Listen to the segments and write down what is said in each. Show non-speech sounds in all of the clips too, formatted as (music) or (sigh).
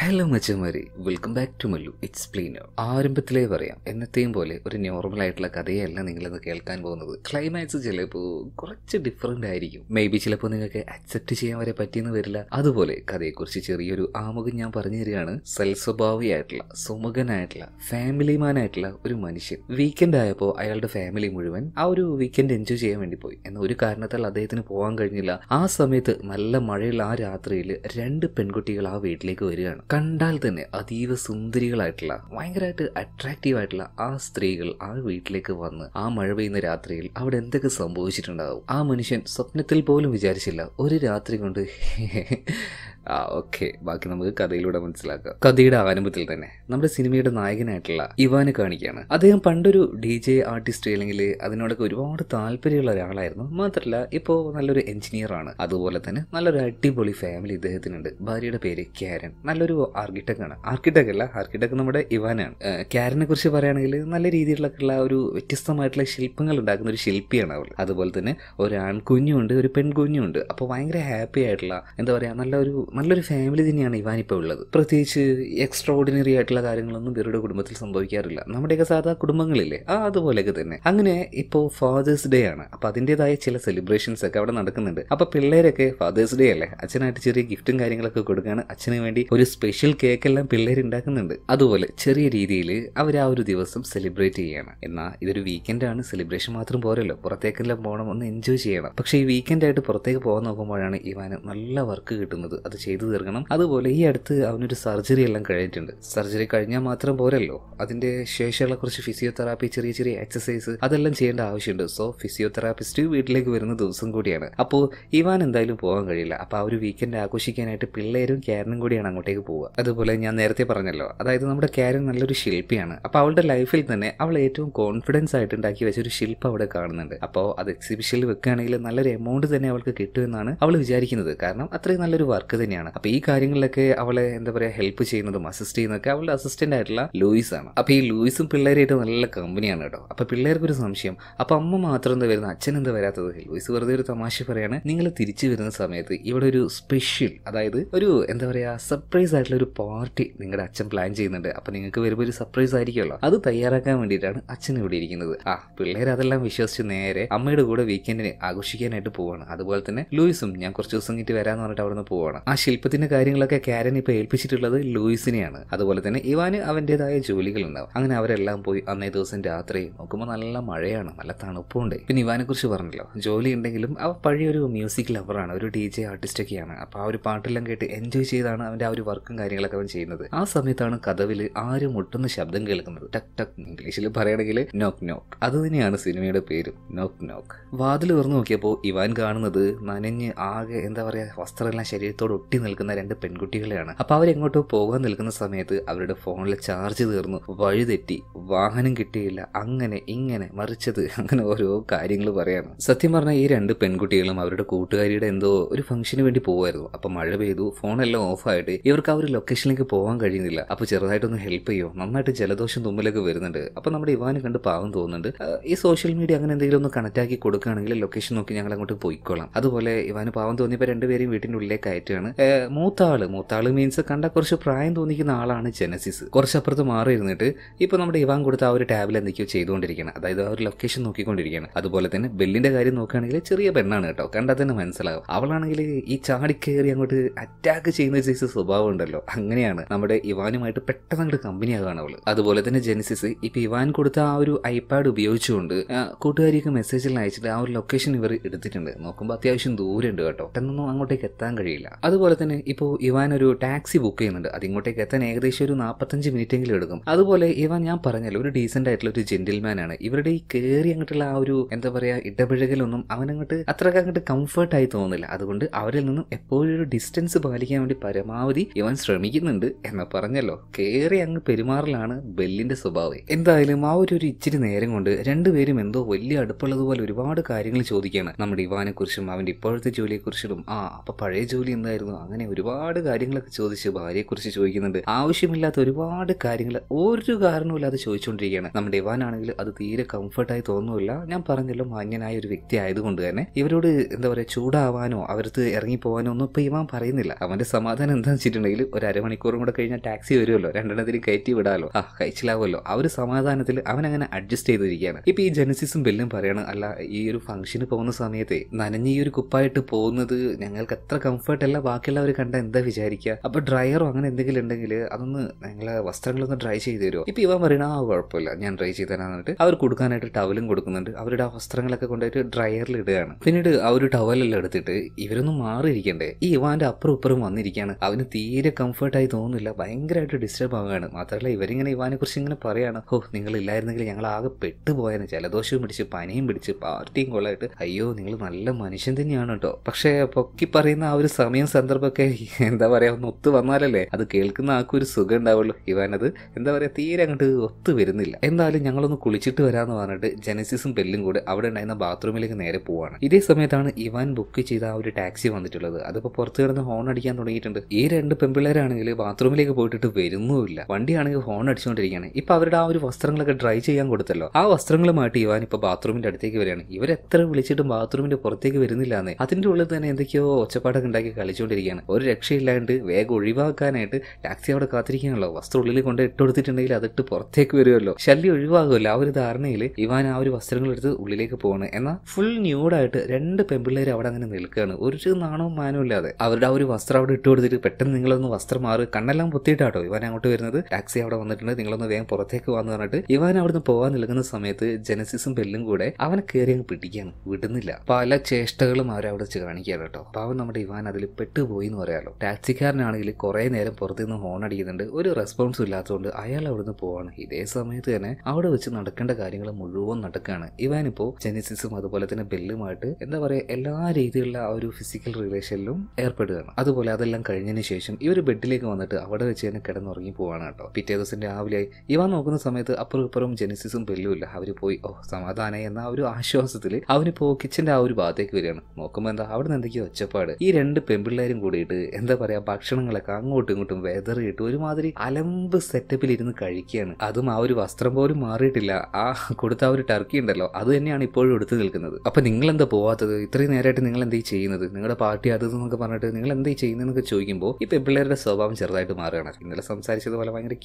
hello മച്ചന്മാരെ welcome back to Mallu explainer ആരംഭത്തിലേ പറയാം എന്നത്തെയും പോലെ ഒരു നോർമൽ ആയിട്ടുള്ള കഥയല്ല നിങ്ങളിന്ന് കേൾക്കാൻ പോകുന്നത് ക്ലൈമാക്സ് ചിലപ്പോൾ കുറച്ച് ഡിഫറെൻ്റ് ആയിരിക്കും മേ ബി ചിലപ്പോൾ നിങ്ങൾക്ക് അക്സെപ്റ്റ് ചെയ്യാൻ വരെ പറ്റിയെന്ന് വരില്ല അതുപോലെ കഥയെക്കുറിച്ച് ചെറിയൊരു ആമുഖം ഞാൻ പറഞ്ഞു തരികയാണ് സൽസ്വഭാവിയായിട്ടുള്ള സുമുഖനായിട്ടുള്ള ഫാമിലിമാനായിട്ടുള്ള ഒരു മനുഷ്യൻ വീക്കെൻഡ് ആയപ്പോൾ അയാളുടെ ഫാമിലി മുഴുവൻ ആ ഒരു വീക്കെൻഡ് എൻജോയ് ചെയ്യാൻ വേണ്ടി പോയി എന്ന ഒരു കാരണത്താൽ അദ്ദേഹത്തിന് പോകാൻ കഴിഞ്ഞില്ല ആ സമയത്ത് നല്ല മഴയുള്ള ആ രാത്രിയിൽ രണ്ട് പെൺകുട്ടികൾ ആ വീട്ടിലേക്ക് വരികയാണ് കണ്ടാൽ തന്നെ അതീവ സുന്ദരികളായിട്ടുള്ള ഭയങ്കരമായിട്ട് അട്രാക്റ്റീവ് ആയിട്ടുള്ള ആ സ്ത്രീകൾ ആ വീട്ടിലേക്ക് വന്ന് ആ മഴ പെയ്യുന്ന രാത്രിയിൽ അവിടെ എന്തൊക്കെ സംഭവിച്ചിട്ടുണ്ടാവും ആ മനുഷ്യൻ സ്വപ്നത്തിൽ പോലും വിചാരിച്ചില്ല ഒരു രാത്രി കൊണ്ട് ആ ഓക്കെ ബാക്കി നമുക്ക് കഥയിലൂടെ മനസ്സിലാക്കാം കഥയുടെ ആരംഭത്തിൽ തന്നെ നമ്മുടെ സിനിമയുടെ നായകനായിട്ടുള്ള ഇവാനെ കാണിക്കുകയാണ് അദ്ദേഹം പണ്ടൊരു ഡി ജെ ആർട്ടിസ്റ്റ് അല്ലെങ്കിൽ അതിനോടൊക്കെ ഒരുപാട് താല്പര്യമുള്ള ഒരാളായിരുന്നു മാത്രമല്ല ഇപ്പോൾ നല്ലൊരു എഞ്ചിനീയർ ആണ് അതുപോലെ തന്നെ നല്ലൊരു അടിപൊളി ഫാമിലി ഇദ്ദേഹത്തിനുണ്ട് ഭാര്യയുടെ പേര് ക്യാരൻ നല്ലൊരു ആർക്കിടെക് ആണ് ആർക്കിടെക് അല്ല ആർക്കിടെക് നമ്മുടെ ഇവാനാണ് ക്യാരനെ കുറിച്ച് പറയുകയാണെങ്കിൽ നല്ല രീതിയിലുള്ള ഒരു വ്യത്യസ്തമായിട്ടുള്ള ശില്പങ്ങൾ ഉണ്ടാക്കുന്ന ഒരു ശില്പിയാണ് അവൾ അതുപോലെ തന്നെ ഒരു കുഞ്ഞുണ്ട് ഒരു പെൺകുഞ്ഞുണ്ട് അപ്പോൾ ഭയങ്കര ഹാപ്പി ആയിട്ടുള്ള എന്താ പറയുക നല്ലൊരു നല്ലൊരു ഫാമിലി തന്നെയാണ് ഇവാനിപ്പോൾ ഉള്ളത് പ്രത്യേകിച്ച് എക്സ്ട്രാ ഓർഡിനറി ആയിട്ടുള്ള കാര്യങ്ങളൊന്നും ഇവരുടെ കുടുംബത്തിൽ സംഭവിക്കാറില്ല നമ്മുടെയൊക്കെ സാധാ കുടുംബങ്ങളില്ലേ ആ അതുപോലെയൊക്കെ തന്നെ അങ്ങനെ ഇപ്പോൾ ഫാദേഴ്സ് ഡേ ആണ് അപ്പൊ അതിൻ്റെതായ ചില സെലിബ്രേഷൻസ് ഒക്കെ അവിടെ നടക്കുന്നുണ്ട് അപ്പൊ പിള്ളേരൊക്കെ ഫാദേഴ്സ് ഡേ അല്ലേ അച്ഛനായിട്ട് ചെറിയ ഗിഫ്റ്റും കാര്യങ്ങളൊക്കെ കൊടുക്കുകയാണ് അച്ഛന് വേണ്ടി ഒരു സ്പെഷ്യൽ കേക്ക് എല്ലാം പിള്ളേർ ഉണ്ടാക്കുന്നുണ്ട് അതുപോലെ ചെറിയ രീതിയിൽ അവർ ആ ഒരു ദിവസം സെലിബ്രേറ്റ് ചെയ്യുകയാണ് എന്നാൽ ഇതൊരു വീക്കെൻഡ് ആണ് സെലിബ്രേഷൻ മാത്രം പോരല്ലോ പുറത്തേക്കെല്ലാം പോകണം ഒന്ന് എൻജോയ് ചെയ്യണം പക്ഷേ ഈ വീക്കെൻഡായിട്ട് പുറത്തേക്ക് പോകാൻ നോക്കുമ്പോഴാണ് ഇവാന് നല്ല വർക്ക് കിട്ടുന്നത് അത് ചെയ്തു തീർക്കണം അതുപോലെ ഈ അടുത്ത് അവനൊരു സർജറി എല്ലാം കഴിഞ്ഞിട്ടുണ്ട് സർജറി കഴിഞ്ഞാൽ മാത്രം പോരല്ലോ അതിന്റെ ശേഷമുള്ള കുറച്ച് ഫിസിയോതെറാപ്പി ചെറിയ ചെറിയ എക്സസൈസ് അതെല്ലാം ചെയ്യേണ്ട ആവശ്യമുണ്ട് സോ ഫിസിയോതെറാപ്പിസ്റ്റ് വീട്ടിലേക്ക് വരുന്ന ദിവസം കൂടിയാണ് അപ്പോൾ ഇവാൻ എന്തായാലും പോകാൻ കഴിയില്ല അപ്പോൾ ആ ഒരു വീക്കെൻഡ് ആഘോഷിക്കാനായിട്ട് പിള്ളേരും ക്യാരനും കൂടിയാണ് അങ്ങോട്ടേക്ക് പോവുക അതുപോലെ ഞാൻ നേരത്തെ പറഞ്ഞല്ലോ അതായത് നമ്മുടെ ക്യാരൻ നല്ലൊരു ശില്പിയാണ് അപ്പോൾ അവളുടെ ലൈഫിൽ തന്നെ അവൾ ഏറ്റവും കോൺഫിഡൻസ് ആയിട്ട് ഉണ്ടാക്കി വെച്ചൊരു ശില്പം അവിടെ കാണുന്നുണ്ട് അപ്പോൾ അത് എക്സിബിഷനിൽ വെക്കുകയാണെങ്കിൽ നല്ലൊരു എമൗണ്ട് തന്നെ അവൾക്ക് കിട്ടുമെന്നാണ് അവൾ വിചാരിക്കുന്നത് കാരണം അത്രയും നല്ലൊരു വർക്ക് തന്നെയാണ് അപ്പോൾ ഈ കാര്യങ്ങളിലൊക്കെ അവളെ എന്താ പറയാ ഹെൽപ്പ് ചെയ്യുന്നതും അസിസ്റ്റ് ചെയ്യുന്നതൊക്കെ അവളുടെ അസിസ്റ്റന്റ് ആയിട്ടുള്ള ലൂയിസ് ആണ് അപ്പോൾ ഈ ലൂയിസും പിള്ളേരായിട്ട് നല്ല കമ്പനിയാണ് കേട്ടോ അപ്പോൾ ഒരു സംശയം അപ്പോൾ അമ്മ മാത്രം എന്താ വരുന്നത് അച്ഛൻ എന്താ വരാത്തത് ലൂയിസ് വെറുതെ ഒരു തമാശ പറയാണ് നിങ്ങൾ തിരിച്ചു വരുന്ന സമയത്ത് ഇവിടെ ഒരു സ്പെഷ്യൽ അതായത് ഒരു എന്താ പറയാ സർപ്രൈസ് ആയിട്ടുള്ള ഒരു പാർട്ടി നിങ്ങളുടെ അച്ഛൻ പ്ലാൻ ചെയ്യുന്നുണ്ട് അപ്പോൾ നിങ്ങൾക്ക് വരുമ്പോൾ ഒരു സർപ്രൈസ് ആയിരിക്കുമല്ലോ അത് തയ്യാറാക്കാൻ വേണ്ടിയിട്ടാണ് അച്ഛൻ ഇവിടെ ഇരിക്കുന്നത് ആ പിള്ളേർ അതെല്ലാം വിശ്വസിച്ച് നേരെ അമ്മയുടെ കൂടെ വീക്കെൻഡിന് ആഘോഷിക്കാനായിട്ട് പോവാണ് അതുപോലെ തന്നെ ലൂയിസും ഞാൻ കുറച്ച് ദിവസം കിട്ടി വരാന്ന് പറഞ്ഞിട്ട് നിന്ന് പോവാണ് ആ ശില്പത്തിന്റെ കാര്യങ്ങളൊക്കെ കാരൻ ഇപ്പൊ ഏൽപ്പിച്ചിട്ടുള്ളത് ലൂയിസിനെയാണ് അതുപോലെ തന്നെ ഇവാന് അവന്റേതായ ജോലികളുണ്ടാവും അങ്ങനെ അവരെല്ലാം പോയി അന്നേ ദിവസം രാത്രി നോക്കുമ്പോൾ നല്ല മഴയാണ് നല്ല തണുപ്പുണ്ട് പിന്നെ ഇവാനെ കുറിച്ച് പറഞ്ഞല്ലോ ജോലി ഉണ്ടെങ്കിലും അവ പഴയൊരു മ്യൂസിക് ലവറാണ് ഒരു ഡി ജെ ആർട്ടിസ്റ്റ് ഒക്കെയാണ് അപ്പൊ ആ ഒരു പാട്ടെല്ലാം കേട്ട് എൻജോയ് ചെയ്താണ് അവന്റെ ആ ഒരു വർക്കും കാര്യങ്ങളൊക്കെ അവൻ ചെയ്യുന്നത് ആ സമയത്താണ് കഥവിൽ ആരും മുട്ടുന്ന ശബ്ദം കേൾക്കുന്നത് ടക് ടക് ഇംഗ്ലീഷിൽ പറയണമെങ്കിൽ നോക്ക് നോക്ക് അത് തന്നെയാണ് സിനിമയുടെ പേര് നോക്ക് നോക്ക് വാതിൽ തുറന്നു നോക്കിയപ്പോൾ ഇവാൻ കാണുന്നത് നനഞ്ഞ് ആകെ എന്താ പറയാ വസ്ത്രമെല്ലാം ശരീരത്തോട് പൊട്ടി നിൽക്കുന്ന രണ്ട് പെൺകുട്ടികളെയാണ് അപ്പോൾ അവരെങ്ങോട്ടോ പോകാൻ നിൽക്കുന്ന സമയത്ത് അവരുടെ ഫോണിൽ ചാർജ് തീർന്നു വഴിതെറ്റി വാഹനം കിട്ടിയില്ല അങ്ങനെ ഇങ്ങനെ മറിച്ചത് അങ്ങനെ ഓരോ കാര്യങ്ങൾ പറയാണ് സത്യം പറഞ്ഞാൽ ഈ രണ്ട് പെൺകുട്ടികളും അവരുടെ കൂട്ടുകാരിയുടെ എന്തോ ഒരു ഫംഗ്ഷന് വേണ്ടി പോകുമായിരുന്നു അപ്പോൾ മഴ പെയ്തു ഫോണെല്ലാം ഓഫായിട്ട് ഇവർക്ക് ആ ഒരു ലൊക്കേഷനിലേക്ക് പോകാൻ കഴിയുന്നില്ല അപ്പോൾ ചെറുതായിട്ടൊന്ന് ഹെൽപ്പ് ചെയ്യോ നന്നായിട്ട് ജലദോഷം തുമ്മലൊക്കെ വരുന്നുണ്ട് അപ്പോൾ നമ്മുടെ ഇവാന് കണ്ട് പാവം തോന്നുന്നുണ്ട് ഈ സോഷ്യൽ മീഡിയ അങ്ങനെ എന്തെങ്കിലും ഒന്ന് കണക്ട് ആക്കി കൊടുക്കുകയാണെങ്കിൽ ലൊക്കേഷൻ നോക്കി ഞങ്ങൾ അങ്ങോട്ട് പോയിക്കോളാം അതുപോലെ ഇവാന് പാവം തോന്നിയപ്പോൾ രണ്ടുപേരും വീട്ടിന്റെ ഉള്ളിലേക്ക് കയറ്റുകയാണ് മൂത്ത ആള് മൂത്ത ആള് മീൻസ് കണ്ട കുറച്ച് പ്രായം തോന്നിക്കുന്ന ആളാണ് ജെനസിസ് കുറച്ചപ്പുറത്ത് മാറി ഇരുന്നിട്ട് ഇപ്പൊ നമ്മുടെ ഇവാൻ കൊടുത്ത ആ ഒരു ടാബിൽ എന്തൊക്കെയോ ചെയ്തുകൊണ്ടിരിക്കുകയാണ് അതായത് ആ ഒരു ലൊക്കേഷൻ നോക്കിക്കൊണ്ടിരിക്കുകയാണ് അതുപോലെ തന്നെ ബെല്ലിന്റെ കാര്യം നോക്കുകയാണെങ്കിൽ ചെറിയ പെണ്ണാണ് കേട്ടോ കണ്ടാൽ തന്നെ മനസ്സിലാകും അവളാണെങ്കിൽ ഈ ചാടി കയറി അങ്ങോട്ട് അറ്റാക്ക് ചെയ്യുന്ന ജെയ്സ് സ്വഭാവം ഉണ്ടല്ലോ അങ്ങനെയാണ് നമ്മുടെ ഇവാനുമായിട്ട് പെട്ടെന്ന് അങ്ങോട്ട് കമ്പനിയാകാണ് അവള് അതുപോലെ തന്നെ ജെനസിസ് ഇപ്പൊ ഇവാൻ കൊടുത്ത ആ ഒരു ഐപാഡ് ഉപയോഗിച്ചുകൊണ്ട് കൂട്ടുകാരിക്ക് മെസ്സേജിൽ അയച്ചിട്ട് ആ ഒരു ലൊക്കേഷൻ ഇവർ എടുത്തിട്ടുണ്ട് നോക്കുമ്പോൾ അത്യാവശ്യം ദൂരമുണ്ട് കേട്ടോ പെട്ടെന്നൊന്നും അങ്ങോട്ടേക്ക് എത്താൻ കഴിയില്ല അതുപോലെ അതുപോലെ തന്നെ ഇപ്പോൾ ഇവാൻ ഒരു ടാക്സി ബുക്ക് ചെയ്യുന്നുണ്ട് അതിങ്ങോട്ടേക്ക് എത്താൻ ഏകദേശം ഒരു നാൽപ്പത്തഞ്ച് മിനിറ്റെങ്കിലും എടുക്കും അതുപോലെ ഇവാൻ ഞാൻ പറഞ്ഞല്ലോ ഒരു ഡീസെന്റ് ആയിട്ടുള്ള ഒരു ജെന്റിൽമാൻ ആണ് ഇവരുടെ ഈ കയറി അങ്ങോട്ടുള്ള ആ ഒരു എന്താ പറയുക ഇടപഴകലൊന്നും അവനങ്ങോട്ട് അത്രക്ക് അങ്ങോട്ട് കംഫർട്ടായി തോന്നുന്നില്ല അതുകൊണ്ട് അവരിൽ നിന്നും എപ്പോഴും ഒരു ഡിസ്റ്റൻസ് പാലിക്കാൻ വേണ്ടി പരമാവധി ഇവൻ ശ്രമിക്കുന്നുണ്ട് എന്ന് പറഞ്ഞല്ലോ കയറി അങ്ങ് പെരുമാറലാണ് ബെല്ലിന്റെ സ്വഭാവം എന്തായാലും ആ ഒരു ഇച്ചിരി നേരം കൊണ്ട് രണ്ടുപേരും എന്തോ വലിയ അടുപ്പുള്ളതുപോലെ ഒരുപാട് കാര്യങ്ങൾ ചോദിക്കുകയാണ് നമ്മുടെ ഇവാനെ കുറിച്ചും അവന്റെ ഇപ്പോഴത്തെ ജോലിയെക്കുറിച്ചും ആ അപ്പൊ പഴയ ജോലി എന്തായിരുന്നു അങ്ങനെ ഒരുപാട് കാര്യങ്ങളൊക്കെ ചോദിച്ച് ഭാര്യയെക്കുറിച്ച് ചോദിക്കുന്നുണ്ട് ആവശ്യമില്ലാത്ത ഒരുപാട് കാര്യങ്ങൾ ഒരു കാരണവുമില്ലാതെ ചോദിച്ചുകൊണ്ടിരിക്കുകയാണ് നമ്മുടെ ഇവാനാണെങ്കിൽ അത് തീരെ കംഫർട്ടായി തോന്നുന്നില്ല ഞാൻ പറഞ്ഞല്ലോ മാന്യനായ ഒരു വ്യക്തി ആയതുകൊണ്ട് തന്നെ ഇവരോട് എന്താ പറയുക ചൂടാവാനോ അവരത് ഇറങ്ങിപ്പോവാനോ ഒന്നും ഇപ്പം ഇവാൻ പറയുന്നില്ല അവൻ്റെ സമാധാനം എന്താണെന്ന് വെച്ചിട്ടുണ്ടെങ്കിൽ ഒരു അരമണിക്കൂറും കൂടെ കഴിഞ്ഞാൽ ടാക്സി വരുമല്ലോ രണ്ടെണ്ണത്തിന് കയറ്റി വിടാമല്ലോ ആ കഴിച്ചിലാവുമല്ലോ ആ ഒരു സമാധാനത്തിൽ അവൻ അങ്ങനെ അഡ്ജസ്റ്റ് ചെയ്തിരിക്കുകയാണ് ഇപ്പം ഈ ജനസിസും ബില്ലും പറയണം അല്ല ഈ ഒരു ഫംഗ്ഷന് പോകുന്ന സമയത്തെ നനഞ്ഞ ഈ ഒരു കുപ്പായിട്ട് പോകുന്നത് ഞങ്ങൾക്ക് എത്ര കംഫർട്ടല്ല ബാക്കി ബാക്കിയുള്ളവർ കണ്ട എന്താ വിചാരിക്കുക അപ്പോൾ ഡ്രയറോ അങ്ങനെ എന്തെങ്കിലും ഉണ്ടെങ്കിൽ അതൊന്ന് നിങ്ങളെ വസ്ത്രങ്ങളൊന്ന് ഡ്രൈ ചെയ്ത് തരുമോ ഇപ്പൊ ഇവൻ പറയണ ആ കുഴപ്പമില്ല ഞാൻ ഡ്രൈ ചെയ്ത് തരാന്നിട്ട് അവർ കൊടുക്കാനായിട്ട് ടവലും കൊടുക്കുന്നുണ്ട് അവരുടെ ആ വസ്ത്രങ്ങളൊക്കെ കൊണ്ടുപോയിട്ട് ഡ്രയറിൽ ഇടുകയാണ് പിന്നീട് ആ ഒരു ടവലെല്ലാം എടുത്തിട്ട് ഇവരൊന്നും മാറിയിരിക്കണ്ടേ ഈ ഇവാന്റെ അപ്പുറം ഇപ്പുറം വന്നിരിക്കുകയാണ് അവന് തീരെ കംഫർട്ടായി തോന്നുന്നില്ല ഭയങ്കരമായിട്ട് ഡിസ്റ്റർബ് ആവുകയാണ് മാത്രമല്ല ഇവരിങ്ങനെ ഇവാനെ കുറിച്ച് ഇങ്ങനെ പറയാണ് ഓ നിങ്ങൾ ഇല്ലായിരുന്നെങ്കിൽ ഞങ്ങൾ ആകെ പെട്ടുപോയെന്ന് ജലദോഷവും പിടിച്ച് പനിയും പിടിച്ച് പാർട്ടിയും കൊള്ളായിട്ട് അയ്യോ നിങ്ങൾ നല്ല മനുഷ്യൻ തന്നെയാണ് കേട്ടോ പക്ഷേ പൊക്കി പറയുന്ന ആ ഒരു സമയം സന്ദർഭം സന്ദർഭമൊക്കെ എന്താ പറയുക ഒന്ന് ഒത്തു വന്നാലല്ലേ അത് കേൾക്കുന്ന ആൾക്കൊരു സുഖം ഉണ്ടാവുള്ളൂ ഇവാനത് എന്താ പറയുക തീരെ അങ്ങോട്ട് ഒത്തു വരുന്നില്ല എന്തായാലും ഞങ്ങളൊന്ന് കുളിച്ചിട്ട് വരാമെന്ന് പറഞ്ഞിട്ട് ജനസിസും ബെല്ലും കൂടെ അവിടെ ഉണ്ടായിരുന്ന ബാത്റൂമിലേക്ക് നേരെ പോവാണ് ഇതേ സമയത്താണ് ഇവാൻ ബുക്ക് ചെയ്ത ആ ഒരു ടാക്സി വന്നിട്ടുള്ളത് അതിപ്പോൾ പുറത്ത് കിടന്ന് ഹോൺ അടിക്കാൻ തുടങ്ങിയിട്ടുണ്ട് ഈ രണ്ട് പെമ്പിള്ളേരാണെങ്കിൽ ബാത്റൂമിലേക്ക് പോയിട്ടിട്ട് വരുന്നുമില്ല വണ്ടിയാണെങ്കിൽ ഹോൺ അടിച്ചുകൊണ്ടിരിക്കുകയാണ് ഇപ്പൊ അവരുടെ ആ ഒരു വസ്ത്രങ്ങളൊക്കെ ഡ്രൈ ചെയ്യാൻ കൊടുത്തല്ലോ ആ വസ്ത്രങ്ങളുമായിട്ട് ഇവാൻ ഇപ്പൊ ബാത്റൂമിന്റെ അടുത്തേക്ക് വരികയാണ് ഇവരെത്ര വിളിച്ചിട്ടും ബാത്റൂമിന്റെ പുറത്തേക്ക് വരുന്നില്ല എന്നേ അതിൻ്റെ ഉള്ളിൽ തന്നെ എന്തൊക്കെയോ ഒച്ചപ്പാടൊക്കെ ഉണ്ടാക്കി കളിച്ചുകൊണ്ടിരിക്കും കാത്തിരിക്കുകയാണ് ഒരു രക്ഷയില്ലാണ്ട് വേഗം ഒഴിവാക്കാനായിട്ട് ടാക്സി അവിടെ കാത്തിരിക്കുകയാണല്ലോ വസ്ത്രം ഉള്ളിൽ കൊണ്ട് ഇട്ട് കൊടുത്തിട്ടുണ്ടെങ്കിൽ അതിട്ട് പുറത്തേക്ക് വരുമല്ലോ ശല്യം ഒഴിവാകുമല്ലോ ആ ഒരു ധാരണയിൽ ഇവാൻ ആ ഒരു വസ്ത്രങ്ങൾ എടുത്ത് ഉള്ളിലേക്ക് പോവാണ് എന്നാൽ ഫുൾ ന്യൂഡായിട്ട് രണ്ട് പെമ്പിള്ളേർ അവിടെ അങ്ങനെ നിൽക്കുകയാണ് ഒരു നാണവും മാനവും ഇല്ലാതെ അവരുടെ ആ ഒരു വസ്ത്രം അവിടെ ഇട്ട് കൊടുത്തിട്ട് പെട്ടെന്ന് നിങ്ങളൊന്ന് വസ്ത്രം മാറി കണ്ണെല്ലാം പൊത്തിയിട്ടാട്ടോ ഇവാൻ അങ്ങോട്ട് വരുന്നത് ടാക്സി അവിടെ വന്നിട്ടുണ്ട് നിങ്ങളൊന്ന് വേഗം പുറത്തേക്ക് വന്നു പറഞ്ഞിട്ട് ഇവാൻ അവിടുന്ന് പോകാൻ നിൽക്കുന്ന സമയത്ത് ജനസിസും ബെല്ലും കൂടെ അവനെ കയറി അങ്ങ് പിടിക്കാൻ വിടുന്നില്ല പല ചേഷ്ടകളും അവരവിടെ കാണിക്കാറ് കേട്ടോ പാവം നമ്മുടെ ഇവാൻ അതിൽ പെട്ട് പോയി എന്ന് പറയാമല്ലോ ടാക്സിക്കാരനാണെങ്കിൽ കുറേ നേരം പുറത്തുനിന്ന് ഹോൺ അടിക്കുന്നുണ്ട് ഒരു റെസ്പോൺസും ഇല്ലാത്തതുകൊണ്ട് അയാൾ നിന്ന് പോവാണ് ഇതേ സമയത്ത് തന്നെ അവിടെ വെച്ച് നടക്കേണ്ട കാര്യങ്ങൾ മുഴുവൻ നടക്കുകയാണ് ഇവാനിപ്പോൾ ജെനിസിസും അതുപോലെ തന്നെ ബെല്ലുമായിട്ട് എന്താ പറയുക എല്ലാ രീതിയിലുള്ള ആ ഒരു ഫിസിക്കൽ റിലേഷനിലും ഏർപ്പെടുകയാണ് അതുപോലെ അതെല്ലാം കഴിഞ്ഞതിന് ശേഷം ഇവർ ബെഡിലേക്ക് വന്നിട്ട് അവിടെ വെച്ച് തന്നെ കിടന്നുറങ്ങി പോവാണ് കേട്ടോ പിറ്റേ ദിവസം രാവിലെ ഇവ നോക്കുന്ന സമയത്ത് അപ്പുറം ഇപ്പുറം ജെനിസിസും ബെല്ലുമില്ല അവർ പോയി ഓ സമാധാനായി എന്ന ഒരു ആശ്വാസത്തിൽ അവനിപ്പോ കിച്ചന്റെ ആ ഒരു ഭാഗത്തേക്ക് വരികയാണ് നോക്കുമ്പോൾ എന്താ അവിടെ നിന്ന് എന്തൊക്കെയോ ഒച്ചപ്പാട് ഈ രണ്ട് പെമ്പിള്ളേരും എല്ലാവരും കൂടിയിട്ട് എന്താ പറയാ ഭക്ഷണങ്ങളൊക്കെ അങ്ങോട്ടും ഇങ്ങോട്ടും വെതറിയിട്ട് ഒരുമാതിരി അലമ്പ് സെറ്റപ്പിൽ ഇരുന്ന് കഴിക്കുകയാണ് അതും ആ ഒരു വസ്ത്രം പോലും മാറിയിട്ടില്ല ആ കൊടുത്ത ആ ഒരു ടർക്കി ഉണ്ടല്ലോ അത് തന്നെയാണ് ഇപ്പോഴും എടുത്തു നിൽക്കുന്നത് നിങ്ങൾ എന്താ പോവാത്തത് ഇത്രയും നേരമായിട്ട് നിങ്ങൾ എന്തേ ചെയ്യുന്നത് നിങ്ങളുടെ പാർട്ടി അത് എന്നൊക്കെ പറഞ്ഞിട്ട് നിങ്ങൾ എന്തേ ചെയ്യുന്നതെന്നൊക്കെ ചോദിക്കുമ്പോൾ ഈ പിള്ളേരുടെ സ്വഭാവം ചെറുതായിട്ട് മാറുകയാണ് ഇന്നലെ സംസാരിച്ചതുപോലെ ഭയങ്കര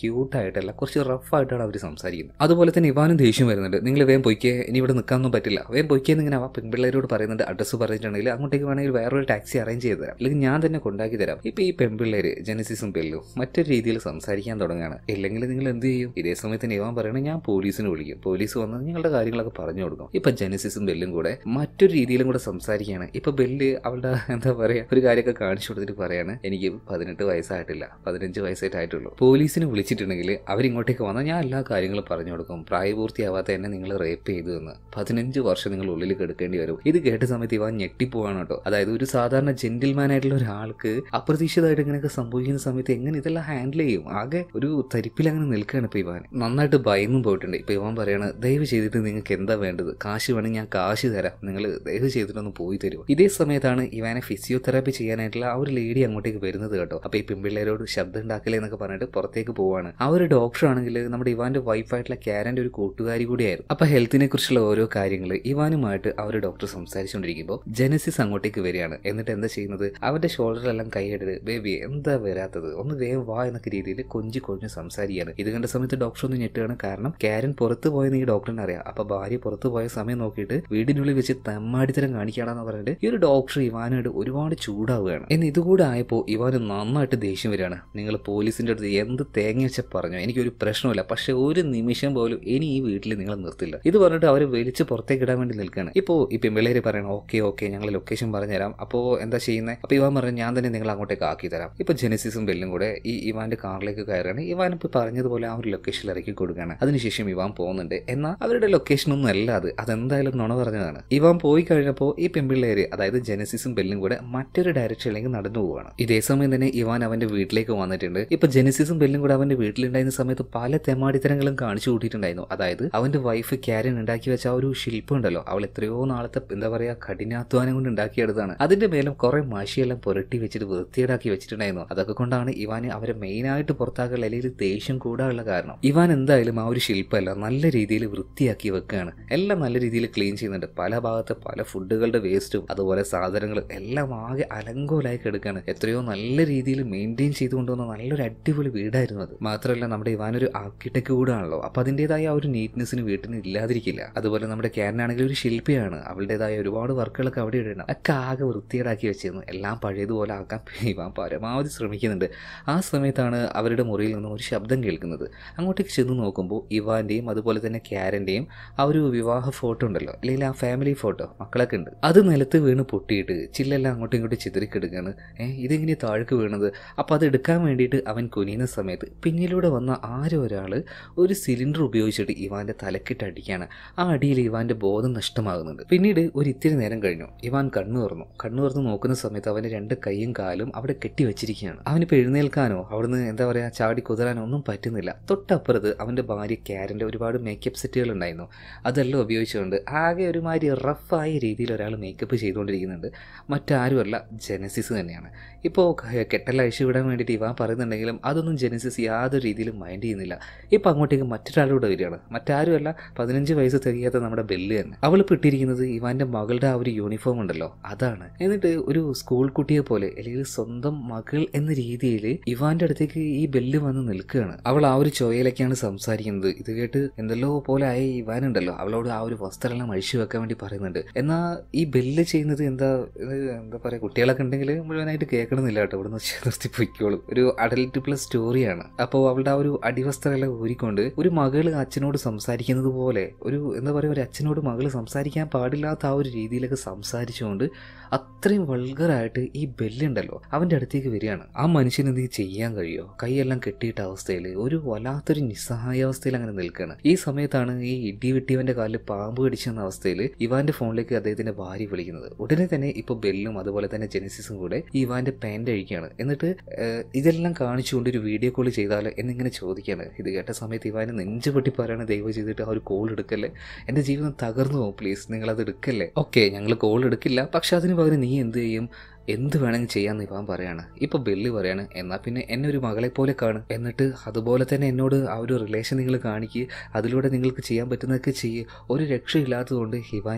ആയിട്ടല്ല കുറച്ച് റഫായിട്ടാണ് അവർ സംസാരിക്കുന്നത് അതുപോലെ തന്നെ ഇവാനും ദേഷ്യം വരുന്നുണ്ട് നിങ്ങൾ വേഗം പൊയ്ക്കേ ഇനി ഇവിടെ നിൽക്കാനൊന്നും പറ്റില്ല വേഗം പൊയ്ക്കേന്ന് ഇങ്ങനെ ആ പെൺപിള്ളേരോട് പറയുന്നുണ്ട് അഡ്രസ്സ് പറഞ്ഞിട്ടുണ്ടെങ്കിൽ അങ്ങോട്ടേക്ക് വേണമെങ്കിൽ വേറൊരു ടാക്സി അറേഞ്ച് ചെയ്ത് തരാം അല്ലെങ്കിൽ ഞാൻ തന്നെ കൊണ്ടാക്കി തരാം ഇപ്പൊ ഈ പെൺപിള്ളേര് ജനസിസും പെല്ലു മറ്റൊരു രീതിയിൽ സംസാരിക്കാൻ തുടങ്ങാണ് ഇല്ലെങ്കിൽ നിങ്ങൾ എന്ത് ചെയ്യും ഇതേ സമയത്ത് നിവാൻ പറയണ ഞാൻ പോലീസിനെ വിളിക്കും പോലീസ് വന്ന് നിങ്ങളുടെ കാര്യങ്ങളൊക്കെ പറഞ്ഞു കൊടുക്കും ഇപ്പൊ ജനസിസും ബെല്ലും കൂടെ മറ്റൊരു രീതിയിലും കൂടെ സംസാരിക്കുകയാണ് ഇപ്പൊ ബെല്ല് അവളുടെ എന്താ പറയാ ഒരു കാര്യമൊക്കെ കാണിച്ചു കൊടുത്തിട്ട് പറയാണ് എനിക്ക് പതിനെട്ട് വയസ്സായിട്ടില്ല പതിനഞ്ച് വയസ്സായിട്ട് ആയിട്ടുള്ളൂ പോലീസിനെ വിളിച്ചിട്ടുണ്ടെങ്കിൽ അവരിങ്ങോട്ടേക്ക് വന്നാൽ ഞാൻ എല്ലാ കാര്യങ്ങളും പറഞ്ഞു കൊടുക്കും പ്രായപൂർത്തിയാവാത്ത എന്നെ നിങ്ങൾ റേപ്പ് ചെയ്തു എന്ന് പതിനഞ്ച് വർഷം നിങ്ങൾ ഉള്ളിൽ കെടുക്കേണ്ടി വരും ഇത് കേട്ട സമയത്ത് ഇവ ഞെട്ടിപ്പോവാണ് കേട്ടോ അതായത് ഒരു സാധാരണ ജെന്റിൽമാൻ ആയിട്ടുള്ള ഒരു ആൾക്ക് അപ്രതീക്ഷിതമായിട്ട് ഇങ്ങനെയൊക്കെ സംഭവിക്കുന്ന സമയത്ത് എങ്ങനെ ഇതെല്ലാം ഹാൻഡിൽ ചെയ്യും ആകെ ഒരു തരിപ്പിൽ അങ്ങനെ നിൽക്കുകയാണ് ഇപ്പൊ ഇവാൻ നന്നായിട്ട് ഭയന്നും പോയിട്ടുണ്ട് ഇപ്പൊ ഇവാൻ പറയാണ് ദയവ് ചെയ്തിട്ട് നിങ്ങൾക്ക് എന്താ വേണ്ടത് കാശ് വേണമെങ്കിൽ ഞാൻ കാശ് തരാം നിങ്ങൾ ദയവ് ചെയ്തിട്ടൊന്ന് പോയി തരുമോ ഇതേ സമയത്താണ് ഇവാനെ ഫിസിയോതെറാപ്പി ചെയ്യാനായിട്ടുള്ള ആ ഒരു ലേഡി അങ്ങോട്ടേക്ക് വരുന്നത് കേട്ടോ അപ്പോൾ ഈ പെൺപിള്ളേരോട് ശബ്ദം ഉണ്ടാക്കില്ല എന്നൊക്കെ പറഞ്ഞിട്ട് പുറത്തേക്ക് പോവാണ് ആ ഒരു ഡോക്ടർ ആണെങ്കിൽ നമ്മുടെ ഇവാന്റെ വൈഫായിട്ടുള്ള കാരന്റെ ഒരു കൂട്ടുകാരി കൂടിയായിരുന്നു അപ്പോൾ ഹെൽത്തിനെ കുറിച്ചുള്ള ഓരോ കാര്യങ്ങൾ ഇവാനുമായിട്ട് ആ ഒരു ഡോക്ടർ സംസാരിച്ചുകൊണ്ടിരിക്കുമ്പോൾ ജനസിസ് അങ്ങോട്ടേക്ക് വരികയാണ് എന്നിട്ട് എന്താ ചെയ്യുന്നത് അവരുടെ ഷോൾഡറിലെല്ലാം കൈയിടരുത് ബേബി എന്താ വരാത്തത് ഒന്ന് വേഗം വാ എന്നൊക്കെ രീതിയിൽ കൊഞ്ചി കൊഞ്ച് സംസാരിക്കുകയാണ് ഇത് കണ്ട സമയത്ത് ഡോക്ടർ ഒന്ന് ഞെട്ടുകയാണ് കാരണം കാരൻ പുറത്തു പോയെന്ന് ഈ ഡോക്ടറിനെ അറിയാം അപ്പൊ ഭാര്യ പുറത്തു പോയ സമയം നോക്കിയിട്ട് വീടിനുള്ളിൽ വെച്ച് തമ്മാടിത്തരം എന്ന് പറഞ്ഞിട്ട് ഈ ഒരു ഡോക്ടർ ഇവാനോട് ഒരുപാട് ചൂടാവുകയാണ് എന്ന് ഇതുകൂടെ ആയപ്പോൾ ഇവാന് നന്നായിട്ട് ദേഷ്യം വരികയാണ് നിങ്ങൾ പോലീസിന്റെ അടുത്ത് എന്ത് വെച്ച പറഞ്ഞു എനിക്കൊരു പ്രശ്നമില്ല പക്ഷെ ഒരു നിമിഷം പോലും ഇനി ഈ വീട്ടിൽ നിങ്ങൾ നിർത്തില്ല ഇത് പറഞ്ഞിട്ട് അവർ വലിച്ച് പുറത്തേക്ക് ഇടാൻ വേണ്ടി നിൽക്കുകയാണ് ഇപ്പോൾ ഇപ്പം പിള്ളേര് പറയണം ഓക്കെ ഓക്കെ ഞങ്ങൾ ലൊക്കേഷൻ പറഞ്ഞുതരാം അപ്പോൾ എന്താ ചെയ്യുന്നത് അപ്പോൾ ഇവാൻ പറഞ്ഞു ഞാൻ തന്നെ നിങ്ങൾ അങ്ങോട്ടേക്ക് ആക്കി തരാം ഇപ്പോൾ ജെനസിസും ബെല്ലും കൂടെ ഈ ഇവാന്റെ കാറിലേക്ക് കയറുകയാണ് ഇവാൻ ഇപ്പൊ പറഞ്ഞതുപോലെ ആ ഒരു ലൊക്കേഷനിൽ ഇറക്കി കൊടുക്കുകയാണ് അതിനുശേഷം ഇവാൻ പോകുന്നുണ്ട് എന്നാൽ അവരുടെ ഒന്നും അല്ല അത് അതെന്തായാലും നുണ പറഞ്ഞതാണ് ഇവാൻ പോയി കഴിഞ്ഞപ്പോൾ ഈ പെമ്പിള്ളേര് അതായത് ജെനസിസും ബെല്ലും കൂടെ മറ്റൊരു ഡയറക്ഷനിലേക്ക് നടന്നു പോവുകയാണ് ഇതേ സമയം തന്നെ ഇവാൻ അവന്റെ വീട്ടിലേക്ക് വന്നിട്ടുണ്ട് ഇപ്പൊ ജെനസിസും ബെല്ലും കൂടെ അവന്റെ വീട്ടിലുണ്ടായിരുന്ന സമയത്ത് പല തെമാടിത്തരങ്ങളും കാണിച്ചു കൂട്ടിയിട്ടുണ്ടായിരുന്നു അതായത് അവന്റെ വൈഫ് ക്യാരൻ ഉണ്ടാക്കി വെച്ച ആ ഒരു ശില്പം ഉണ്ടല്ലോ അവൾ എത്രയോ നാളത്തെ എന്താ പറയാ കഠിനാധ്വാനം കൊണ്ട് ഉണ്ടാക്കിയെടുത്താണ് അതിന്റെ മേലും കുറെ മഷിയെല്ലാം പുരട്ടി പുരട്ടി വെച്ചിട്ട് വൃത്തിയേടാക്കി വെച്ചിട്ടുണ്ടായിരുന്നു അതൊക്കെ കൊണ്ടാണ് ഇവാന് അവരെ ആയിട്ട് പുറത്താക്കാനുള്ള അല്ലെങ്കിൽ ദേഷ്യം കൂടാനുള്ള കാരണം ഇവാൻ എന്തായാലും ആ ഒരു ശില്പമല്ല നല്ല രീതിയിൽ വൃത്തിയാക്കി വെക്കുകയാണ് എല്ലാം നല്ല രീതിയിൽ ക്ലീൻ ചെയ്യുന്നുണ്ട് പല ഭാഗത്ത് പല ഫുഡുകളുടെ വേസ്റ്റും അതുപോലെ സാധനങ്ങൾ എല്ലാം ആകെ അലങ്കോലായി കിടക്കുകയാണ് എത്രയോ നല്ല രീതിയിൽ മെയിൻറ്റെയിൻ ചെയ്തു കൊണ്ടുവന്ന നല്ലൊരു അടിപൊളി വീടായിരുന്നു അത് മാത്രമല്ല നമ്മുടെ ഇവാൻ ഒരു ആർക്കിടെക്ട് കൂടാണല്ലോ അപ്പൊ അതിൻ്റെതായ ആ ഒരു നീറ്റ്നെസ്സിന് വീട്ടിന് ഇല്ലാതിരിക്കില്ല അതുപോലെ നമ്മുടെ ആണെങ്കിൽ ഒരു ശില്പിയാണ് അവളുടേതായ ഒരുപാട് വർക്കുകളൊക്കെ അവിടെ ഇടണം ഒക്കെ ആകെ വൃത്തിയേടാക്കി വെച്ചിരുന്നു എല്ലാം പഴയത് ഇതുപോലെ ആക്കാൻ (laughs) ഇവൻ പരമാവധി ശ്രമിക്കുന്നുണ്ട് ആ സമയത്താണ് അവരുടെ മുറിയിൽ നിന്നും ഒരു ശബ്ദം കേൾക്കുന്നത് അങ്ങോട്ടേക്ക് ചെന്ന് നോക്കുമ്പോൾ ഇവാൻ്റെയും അതുപോലെ തന്നെ ക്യാരൻ്റെയും ആ ഒരു വിവാഹ ഫോട്ടോ ഉണ്ടല്ലോ അല്ലെങ്കിൽ ആ ഫാമിലി ഫോട്ടോ മക്കളൊക്കെ ഉണ്ട് അത് നിലത്ത് വീണ് പൊട്ടിയിട്ട് ചില്ലെല്ലാം അങ്ങോട്ടും ഇങ്ങോട്ടും ചിതറിക്കെടുക്കുകയാണ് ഏഹ് ഇതെങ്ങനെ താഴേക്ക് വീണത് അപ്പോൾ അത് എടുക്കാൻ വേണ്ടിയിട്ട് അവൻ കുനിയുന്ന സമയത്ത് പിന്നിലൂടെ വന്ന ആരോ ഒരാൾ ഒരു സിലിണ്ടർ ഉപയോഗിച്ചിട്ട് ഇവാൻ്റെ തലക്കിട്ട് അടിക്കുകയാണ് ആ അടിയിൽ ഇവാൻ്റെ ബോധം നഷ്ടമാകുന്നുണ്ട് പിന്നീട് ഒരു ഇത്തിരി നേരം കഴിഞ്ഞു ഇവാൻ കണ്ണു തുറന്നു കണ്ണു തുറന്ന് നോക്കുന്ന സമയത്ത് അവൻ്റെ രണ്ട് അവൻ്റെ കൈയും കാലും അവിടെ കെട്ടിവെച്ചിരിക്കുകയാണ് അവനിപ്പോൾ എഴുന്നേൽക്കാനോ അവിടുന്ന് എന്താ പറയുക ചാടി കുതിരാനോ ഒന്നും പറ്റുന്നില്ല തൊട്ടപ്പുറത്ത് അവൻ്റെ ഭാര്യ ക്യാരൻ്റെ ഒരുപാട് മേക്കപ്പ് സെറ്റുകൾ ഉണ്ടായിരുന്നു അതെല്ലാം ഉപയോഗിച്ചുകൊണ്ട് ആകെ ഒരുമാതിരി റഫായ രീതിയിൽ ഒരാൾ മേക്കപ്പ് ചെയ്തുകൊണ്ടിരിക്കുന്നുണ്ട് മറ്റാരുമല്ല ജനസിസ് തന്നെയാണ് ഇപ്പോൾ കെട്ടല അഴിച്ചു വിടാൻ വേണ്ടിയിട്ട് ഇവ പറയുന്നുണ്ടെങ്കിലും അതൊന്നും ജനസിസ് യാതൊരു രീതിയിലും മൈൻഡ് ചെയ്യുന്നില്ല ഇപ്പോൾ അങ്ങോട്ടേക്ക് മറ്റൊരാളുടെ വരികയാണ് മറ്റാരുമല്ല പതിനഞ്ച് വയസ്സ് തികയാത്ത നമ്മുടെ ബെല്ല് തന്നെ അവൾ ഇട്ടിരിക്കുന്നത് ഇവാൻ്റെ മകളുടെ ആ ഒരു യൂണിഫോം ഉണ്ടല്ലോ അതാണ് എന്നിട്ട് ഒരു സ്കൂൾ കുട്ടിയെ പോലെ അല്ലെങ്കിൽ സ്വന്തം മകൾ എന്ന രീതിയിൽ ഇവാന്റെ അടുത്തേക്ക് ഈ ബെല്ല് വന്ന് നിൽക്കുകയാണ് അവൾ ആ ഒരു ചോയയിലൊക്കെയാണ് സംസാരിക്കുന്നത് ഇത് കേട്ട് എന്തെല്ലോ പോലെ ആയ ഇവാൻ ഉണ്ടല്ലോ അവളോട് ആ ഒരു വസ്ത്രമെല്ലാം അഴിച്ചു വെക്കാൻ വേണ്ടി പറയുന്നുണ്ട് എന്നാൽ ഈ ബെല്ല് ചെയ്യുന്നത് എന്താ എന്താ പറയുക കുട്ടികളൊക്കെ ഉണ്ടെങ്കിൽ മുഴുവനായിട്ട് കേൾക്കണമെന്നില്ല കേട്ടോ ഇവിടെ നിന്ന് (laughs) നിർത്തി പോയിക്കോളും ഒരു അഡൽട്ട് പ്ലസ് സ്റ്റോറിയാണ് അപ്പോൾ അവളുടെ ആ ഒരു അടിവസ്ത്രമെല്ലാം ഊരിക്കൊണ്ട് ഒരു മകൾ അച്ഛനോട് സംസാരിക്കുന്നത് പോലെ ഒരു എന്താ പറയുക ഒരു അച്ഛനോട് മകള് സംസാരിക്കാൻ പാടില്ലാത്ത ആ ഒരു രീതിയിലൊക്കെ സംസാരിച്ചുകൊണ്ട് അത്രയും വൾഗറായിട്ട് ഈ ബെല്ലുണ്ടല്ലോ അവന്റെ അടുത്തേക്ക് വരികയാണ് ആ മനുഷ്യന് എന്ത് ചെയ്യാൻ കഴിയോ കൈയെല്ലാം കെട്ടിയിട്ട അവസ്ഥയിൽ ഒരു വല്ലാത്തൊരു നിസ്സഹായാവസ്ഥയിൽ അങ്ങനെ നിൽക്കുകയാണ് ഈ സമയത്താണ് ഈ ഇടി വെട്ടിയവന്റെ കാലിൽ പാമ്പ് കടിച്ചെന്ന അവസ്ഥയിൽ ഇവാന്റെ ഫോണിലേക്ക് അദ്ദേഹത്തിന്റെ ഭാര്യ വിളിക്കുന്നത് ഉടനെ തന്നെ ഇപ്പൊ ബെല്ലും അതുപോലെ തന്നെ ജെനസിസും കൂടെ ഇവാന്റെ പാൻറ് അഴിക്കുകയാണ് എന്നിട്ട് ഇതെല്ലാം കാണിച്ചുകൊണ്ട് ഒരു വീഡിയോ കോൾ ചെയ്താൽ എന്നിങ്ങനെ ചോദിക്കുകയാണ് ഇത് കേട്ട സമയത്ത് ഇവാന് നെഞ്ചു പൊട്ടിപ്പാരാണ് ദൈവം ചെയ്തിട്ട് ആ ഒരു കോൾ എടുക്കല്ലേ എന്റെ ജീവിതം തകർന്നു പോകും പ്ലീസ് നിങ്ങളത് എടുക്കല്ലേ ഓക്കെ ഞങ്ങൾ കോൾ എടുക്കില്ല പക്ഷെ അതിന് പകരം നീ എന്ത് ചെയ്യും എന്ത് വേണമെങ്കിൽ ചെയ്യാന്ന് ഇവൻ പറയാണ് ഇപ്പൊ ബെല്ലി പറയാണ് എന്നാൽ പിന്നെ എന്നെ ഒരു മകളെ പോലെ കാണും എന്നിട്ട് അതുപോലെ തന്നെ എന്നോട് ആ ഒരു റിലേഷൻ നിങ്ങൾ കാണിക്കുക അതിലൂടെ നിങ്ങൾക്ക് ചെയ്യാൻ പറ്റുന്നതൊക്കെ ചെയ്യുക ഒരു രക്ഷയില്ലാത്തതുകൊണ്ട്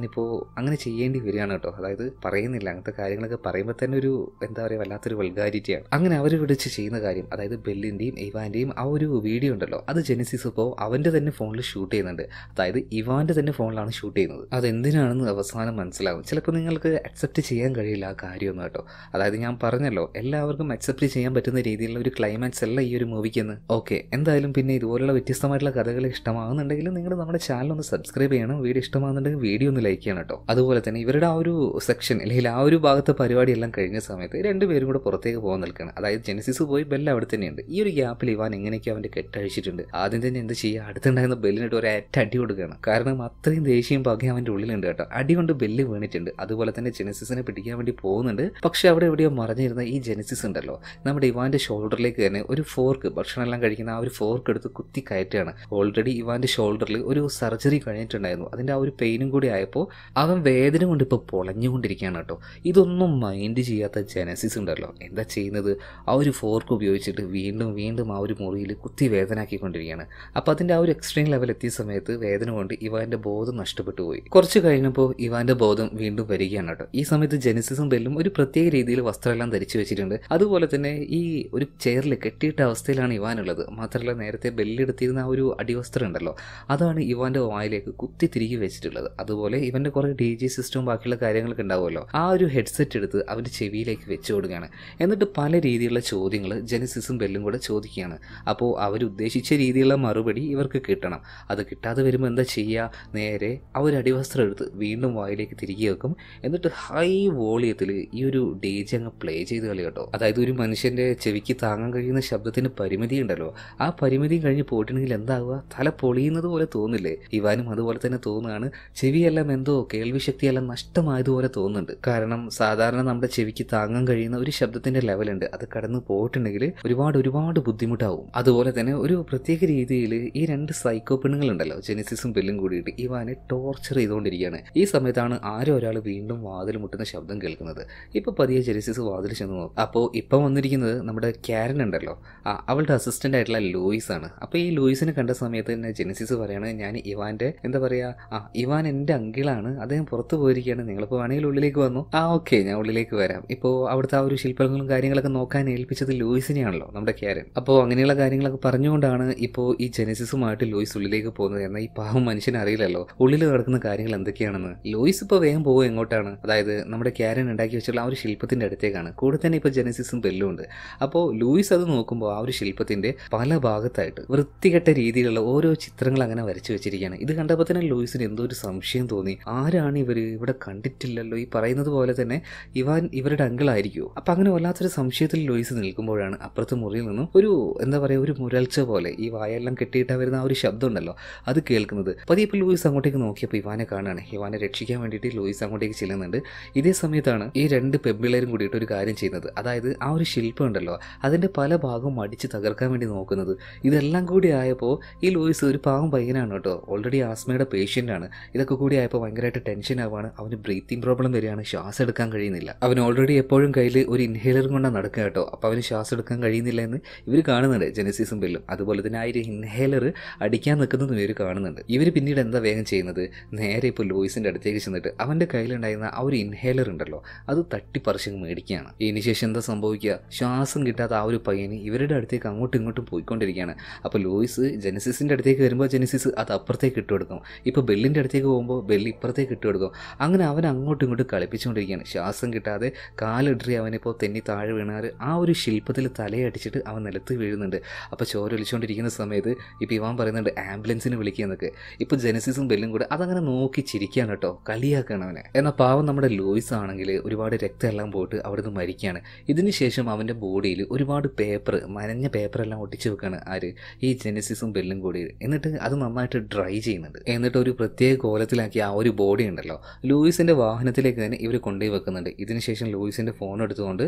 ഇപ്പോൾ അങ്ങനെ ചെയ്യേണ്ടി വരികയാണ് കേട്ടോ അതായത് പറയുന്നില്ല അങ്ങനത്തെ കാര്യങ്ങളൊക്കെ പറയുമ്പോൾ തന്നെ ഒരു എന്താ പറയുക വല്ലാത്തൊരു വൾഗാരിറ്റിയാണ് അങ്ങനെ അവർ വിളിച്ച് ചെയ്യുന്ന കാര്യം അതായത് ബെല്ലിൻ്റെയും ഇവാൻ്റെയും ആ ഒരു വീഡിയോ ഉണ്ടല്ലോ അത് ജെനസിസ് ഇപ്പോൾ അവൻ്റെ തന്നെ ഫോണിൽ ഷൂട്ട് ചെയ്യുന്നുണ്ട് അതായത് ഇവാൻ്റെ തന്നെ ഫോണിലാണ് ഷൂട്ട് ചെയ്യുന്നത് അതെന്തിനാണെന്ന് അവസാനം മനസ്സിലാവും ചിലപ്പോൾ നിങ്ങൾക്ക് അക്സെപ്റ്റ് ചെയ്യാൻ കഴിയില്ല ആ കാര്യമൊന്നും കേട്ടോ അതായത് ഞാൻ പറഞ്ഞല്ലോ എല്ലാവർക്കും അക്സെപ്റ്റ് ചെയ്യാൻ പറ്റുന്ന രീതിയിലുള്ള ഒരു ക്ലൈമാക്സ് അല്ല ഈ ഒരു മൂവിക്ക് എന്ന് ഓക്കെ എന്തായാലും പിന്നെ ഇതുപോലുള്ള വ്യത്യസ്തമായിട്ടുള്ള കഥകൾ ഇഷ്ടമാകുന്നുണ്ടെങ്കിലും നിങ്ങൾ നമ്മുടെ ചാനൽ ഒന്ന് സബ്സ്ക്രൈബ് ചെയ്യണം വീഡിയോ ഇഷ്ടമാകുന്നുണ്ടെങ്കിൽ വീഡിയോ ഒന്ന് ലൈക്ക് ചെയ്യണം കേട്ടോ അതുപോലെ തന്നെ ഇവരുടെ ആ ഒരു സെക്ഷൻ അല്ലെങ്കിൽ ആ ഒരു ഭാഗത്തെ പരിപാടി എല്ലാം കഴിഞ്ഞ സമയത്ത് രണ്ടുപേരും കൂടെ പുറത്തേക്ക് പോകാൻ നിൽക്കണം അതായത് ജെനസിസ് പോയി ബെല്ല അവിടെ തന്നെയുണ്ട് ഈ ഒരു ഗ്യാപ്പിൽ ഇവാൻ എങ്ങനെയൊക്കെ അവൻ്റെ കെട്ടഴിച്ചിട്ടുണ്ട് ആദ്യം തന്നെ എന്ത് ചെയ്യുക അടുത്തുണ്ടായിരുന്ന ബെല്ലിനിട്ട് ഒരു ഏറ്റ അടി കൊടുക്കണം കാരണം അത്രയും ദേഷ്യം ഭാഗ്യം അവൻ്റെ ഉള്ളിലുണ്ട് കേട്ടോ അടി കൊണ്ട് ബെല്ല് വീണിട്ടുണ്ട് അതുപോലെ തന്നെ ജെനസിസിനെ പിടിക്കാൻ വേണ്ടി പോകുന്നുണ്ട് പക്ഷേ അവിടെ എവിടെയോ മറിഞ്ഞിരുന്ന ഈ ജെനസിസ് ഉണ്ടല്ലോ നമ്മുടെ ഇവാന്റെ ഷോൾഡറിലേക്ക് തന്നെ ഒരു ഫോർക്ക് ഭക്ഷണമെല്ലാം കഴിക്കുന്ന ആ ഒരു ഫോർക്ക് എടുത്ത് കുത്തി കയറ്റുകയാണ് ഓൾറെഡി ഇവാന്റെ ഷോൾഡറിൽ ഒരു സർജറി കഴിഞ്ഞിട്ടുണ്ടായിരുന്നു അതിൻ്റെ ആ ഒരു പെയിനും കൂടി ആയപ്പോൾ അവൻ വേദന കൊണ്ട് ഇപ്പോൾ പൊളഞ്ഞുകൊണ്ടിരിക്കുകയാണ് കേട്ടോ ഇതൊന്നും മൈൻഡ് ചെയ്യാത്ത ജെനസിസ് ഉണ്ടല്ലോ എന്താ ചെയ്യുന്നത് ആ ഒരു ഫോർക്ക് ഉപയോഗിച്ചിട്ട് വീണ്ടും വീണ്ടും ആ ഒരു മുറിയിൽ കുത്തി വേദനാക്കിക്കൊണ്ടിരിക്കുകയാണ് അപ്പോൾ അതിൻ്റെ ആ ഒരു എക്സ്ട്രീം ലെവൽ എത്തിയ സമയത്ത് വേദന കൊണ്ട് ഇവാന്റെ ബോധം നഷ്ടപ്പെട്ടു പോയി കുറച്ച് കഴിഞ്ഞപ്പോൾ ഇവാന്റെ ബോധം വീണ്ടും വരികയാണ് കേട്ടോ ഈ സമയത്ത് ജെനസിസും ബെല്ലും ഒരു പ്രത്യേക രീതിയിൽ വസ്ത്രമെല്ലാം ധരിച്ചു വെച്ചിട്ടുണ്ട് അതുപോലെ തന്നെ ഈ ഒരു ചെയറിൽ കെട്ടിയിട്ട അവസ്ഥയിലാണ് ഇവാനുള്ളത് മാത്രമല്ല നേരത്തെ ബെല്ലെടുത്തിരുന്ന ആ ഒരു അടിവസ്ത്രം ഉണ്ടല്ലോ അതാണ് ഇവാൻ്റെ വായിലേക്ക് കുത്തി തിരികെ വെച്ചിട്ടുള്ളത് അതുപോലെ ഇവൻ്റെ കുറേ ഡി ജി സിസ്റ്റവും ബാക്കിയുള്ള കാര്യങ്ങളൊക്കെ ഉണ്ടാവുമല്ലോ ആ ഒരു ഹെഡ്സെറ്റ് എടുത്ത് അവൻ്റെ ചെവിയിലേക്ക് വെച്ചു കൊടുക്കുകയാണ് എന്നിട്ട് പല രീതിയിലുള്ള ചോദ്യങ്ങൾ ജനസിസും ബെല്ലും കൂടെ ചോദിക്കുകയാണ് അപ്പോൾ അവരുദ്ദേശിച്ച രീതിയിലുള്ള മറുപടി ഇവർക്ക് കിട്ടണം അത് കിട്ടാതെ വരുമ്പോൾ എന്താ ചെയ്യുക നേരെ ആ ഒരു അടിവസ്ത്രം എടുത്ത് വീണ്ടും വായിലേക്ക് തിരികെ വെക്കും എന്നിട്ട് ഹൈ വോളിയത്തിൽ ഈ ഒരു ഡി ജി അങ്ങ് പ്ലേ ചെയ്ത് കളി കേട്ടോ അതായത് ഒരു മനുഷ്യൻ്റെ ചെവിക്ക് താങ്ങാൻ കഴിയുന്ന ശബ്ദത്തിന് പരിമിതി ഉണ്ടല്ലോ ആ പരിമിതി കഴിഞ്ഞ് പോയിട്ടുണ്ടെങ്കിൽ എന്താവുക തല പൊളിയുന്നത് പോലെ തോന്നില്ലേ ഇവാനും അതുപോലെ തന്നെ തോന്നുകയാണ് ചെവിയെല്ലാം എന്തോ കേൾവിശക്തിയെല്ലാം നഷ്ടമായതുപോലെ തോന്നുന്നുണ്ട് കാരണം സാധാരണ നമ്മുടെ ചെവിക്ക് താങ്ങാൻ കഴിയുന്ന ഒരു ശബ്ദത്തിൻ്റെ ലെവലുണ്ട് അത് കടന്നു പോയിട്ടുണ്ടെങ്കിൽ ഒരുപാട് ഒരുപാട് ബുദ്ധിമുട്ടാവും അതുപോലെ തന്നെ ഒരു പ്രത്യേക രീതിയിൽ ഈ രണ്ട് സൈക്കോ പെണ്ണുങ്ങളുണ്ടല്ലോ ജെനിസിസും ബില്ലും കൂടിയിട്ട് ഇവാനെ ടോർച്ചർ ചെയ്തുകൊണ്ടിരിക്കുകയാണ് ഈ സമയത്താണ് ആരോ ഒരാൾ വീണ്ടും വാതിൽ മുട്ടുന്ന ശബ്ദം കേൾക്കുന്നത് ഇപ്പൊ പതിയെ ജെറിസിസ് വാതിൽ ചെന്ന് നോക്കും അപ്പോൾ ഇപ്പം വന്നിരിക്കുന്നത് നമ്മുടെ ക്യാരൻ ഉണ്ടല്ലോ ആ അവളുടെ അസിസ്റ്റൻ്റ് ആയിട്ടുള്ള ലൂയിസ് ആണ് അപ്പോൾ ഈ ലൂയിസിനെ കണ്ട സമയത്ത് തന്നെ ജെനിസിസ് പറയാണ് ഞാൻ ഇവാൻ്റെ എന്താ പറയുക ആ ഇവാൻ എൻ്റെ അങ്കിളാണ് അദ്ദേഹം പുറത്തു പോയിരിക്കുകയാണ് നിങ്ങളിപ്പോൾ വേണമെങ്കിൽ ഉള്ളിലേക്ക് വന്നു ആ ഓക്കെ ഞാൻ ഉള്ളിലേക്ക് വരാം ഇപ്പോൾ അവിടുത്തെ ആ ഒരു ശില്പങ്ങളും കാര്യങ്ങളൊക്കെ നോക്കാൻ ഏൽപ്പിച്ചത് ലൂയിസിനെയാണല്ലോ നമ്മുടെ ക്യാരൻ അപ്പോൾ അങ്ങനെയുള്ള കാര്യങ്ങളൊക്കെ പറഞ്ഞുകൊണ്ടാണ് ഇപ്പോൾ ഈ ജെനിസിസുമായിട്ട് ലൂയിസ് ഉള്ളിലേക്ക് പോകുന്നത് എന്നാൽ ഈ പാവം മനുഷ്യനെ അറിയില്ലല്ലോ ഉള്ളിൽ നടക്കുന്ന കാര്യങ്ങൾ എന്തൊക്കെയാണെന്ന് ലൂയിസ് ഇപ്പോൾ വേഗം പോകും എങ്ങോട്ടാണ് അതായത് നമ്മുടെ ക്യാരൻ ഉണ്ടാക്കി വെച്ചുള്ള ആ ഒരു ഒരു ശില്പത്തിൻ്റെ അടുത്തേക്കാണ് കൂടെ തന്നെ ഇപ്പോൾ ജെനസിസും ബെല്ലും ഉണ്ട് അപ്പോൾ ലൂയിസ് അത് നോക്കുമ്പോൾ ആ ഒരു ശില്പത്തിൻ്റെ പല ഭാഗത്തായിട്ട് വൃത്തികെട്ട രീതിയിലുള്ള ഓരോ ചിത്രങ്ങൾ അങ്ങനെ വരച്ചു വെച്ചിരിക്കുകയാണ് ഇത് കണ്ടപ്പോൾ തന്നെ ലൂയിസിന് എന്തോ ഒരു സംശയം തോന്നി ആരാണ് ഇവർ ഇവിടെ കണ്ടിട്ടില്ലല്ലോ ഈ പറയുന്നത് പോലെ തന്നെ ഇവാൻ ഇവരുടെ അങ്കിളായിരിക്കുമോ അപ്പം അങ്ങനെ വല്ലാത്തൊരു സംശയത്തിൽ ലൂയിസ് നിൽക്കുമ്പോഴാണ് അപ്പുറത്ത് മുറിയിൽ നിന്നും ഒരു എന്താ പറയുക ഒരു മുരൾച്ച പോലെ ഈ വായെല്ലാം കെട്ടിയിട്ട് വരുന്ന ആ ഒരു ശബ്ദം ഉണ്ടല്ലോ അത് കേൾക്കുന്നത് പതിയെ ഇപ്പോൾ ലൂയിസ് അങ്ങോട്ടേക്ക് നോക്കിയപ്പോൾ ഇവാനെ കാണുകയാണ് ഇവാനെ രക്ഷിക്കാൻ വേണ്ടിയിട്ട് ലൂയിസ് അങ്ങോട്ടേക്ക് ചെല്ലുന്നുണ്ട് ഇതേ സമയത്താണ് ഈ രണ്ട് പെമ്പിള്ളേരും കൂടിയിട്ട് ഒരു കാര്യം ചെയ്യുന്നത് അതായത് ആ ഒരു ശില്പം ഉണ്ടല്ലോ അതിൻ്റെ പല ഭാഗവും അടിച്ച് തകർക്കാൻ വേണ്ടി നോക്കുന്നത് ഇതെല്ലാം കൂടി ആയപ്പോൾ ഈ ലൂയിസ് ഒരു പാവം പയ്യനാണ് കേട്ടോ ഓൾറെഡി ആസ്മയുടെ പേഷ്യൻ്റാണ് ഇതൊക്കെ കൂടി ആയപ്പോൾ ഭയങ്കരമായിട്ട് ടെൻഷൻ ആവാണ് അവന് ബ്രീത്തിങ് പ്രോബ്ലം വരികയാണ് ശ്വാസം എടുക്കാൻ കഴിയുന്നില്ല അവൻ ഓൾറെഡി എപ്പോഴും കയ്യിൽ ഒരു ഇൻഹേലറും കൊണ്ടാണ് നടക്കുക കേട്ടോ അപ്പോൾ അവന് ശ്വാസം എടുക്കാൻ കഴിയുന്നില്ല എന്ന് ഇവർ കാണുന്നുണ്ട് ജനസീസും ബില്ലും അതുപോലെ തന്നെ ആ ഒരു ഇൻഹേലർ അടിക്കാൻ നിൽക്കുന്നതും ഇവർ കാണുന്നുണ്ട് ഇവർ പിന്നീട് എന്താ വേഗം ചെയ്യുന്നത് നേരെ ഇപ്പോൾ ലൂയിസിൻ്റെ അടുത്തേക്ക് ചെന്നിട്ട് അവൻ്റെ കയ്യിലുണ്ടായിരുന്ന ആ ഒരു ഇൻഹേലർ ഉണ്ടല്ലോ അത് തട്ടി പറിച്ചങ്ങ് മേടിക്കുകയാണ് ഇതിനുശേഷം എന്താ സംഭവിക്കുക ശ്വാസം കിട്ടാത്ത ആ ഒരു പയ്യന് ഇവരുടെ അടുത്തേക്ക് അങ്ങോട്ടും ഇങ്ങോട്ടും പോയിക്കൊണ്ടിരിക്കുകയാണ് അപ്പോൾ ലൂയിസ് ജെനസിസിൻ്റെ അടുത്തേക്ക് വരുമ്പോൾ ജെനസിസ് അത് അപ്പുറത്തേക്ക് കൊടുക്കും ഇപ്പോൾ ബെല്ലിൻ്റെ അടുത്തേക്ക് പോകുമ്പോൾ ബെല്ല് ഇപ്പുറത്തേക്ക് കൊടുക്കും അങ്ങനെ അവൻ അങ്ങോട്ടും ഇങ്ങോട്ടും കളിപ്പിച്ചുകൊണ്ടിരിക്കുകയാണ് ശ്വാസം കിട്ടാതെ കാലിടറി അവനിപ്പോൾ തെന്നി താഴെ വീണാൽ ആ ഒരു ശില്പത്തിൽ തലയടിച്ചിട്ട് അവൻ നിലത്ത് വീഴുന്നുണ്ട് അപ്പോൾ ചോരൊലിച്ചുകൊണ്ടിരിക്കുന്ന സമയത്ത് ഇപ്പോൾ ഇവാൻ പറയുന്നുണ്ട് ആംബുലൻസിന് വിളിക്കുന്നതൊക്കെ ഇപ്പോൾ ജെനസിസും ബെല്ലും കൂടെ അതങ്ങനെ നോക്കി ചിരിക്കുകയാണ് കേട്ടോ കളിയാക്കണം അവനെ എന്നാൽ പാവം നമ്മുടെ ലൂയിസ് ആണെങ്കിൽ ഒരുപാട് രക്ത അവസ്ഥയെല്ലാം പോയിട്ട് അവിടുന്ന് മരിക്കുകയാണ് ഇതിനുശേഷം അവൻ്റെ ബോഡിയിൽ ഒരുപാട് പേപ്പർ മനഞ്ഞ പേപ്പറെല്ലാം ഒട്ടിച്ചു വെക്കുകയാണ് ആര് ഈ ജെനസിസും ബെല്ലും കൂടി എന്നിട്ട് അത് നന്നായിട്ട് ഡ്രൈ ചെയ്യുന്നുണ്ട് എന്നിട്ട് ഒരു പ്രത്യേക കോലത്തിലാക്കി ആ ഒരു ബോഡി ഉണ്ടല്ലോ ലൂയിസിൻ്റെ വാഹനത്തിലേക്ക് തന്നെ ഇവർ കൊണ്ടുപോയി വെക്കുന്നുണ്ട് ഇതിനുശേഷം ലൂയിസിൻ്റെ ഫോൺ എടുത്തുകൊണ്ട്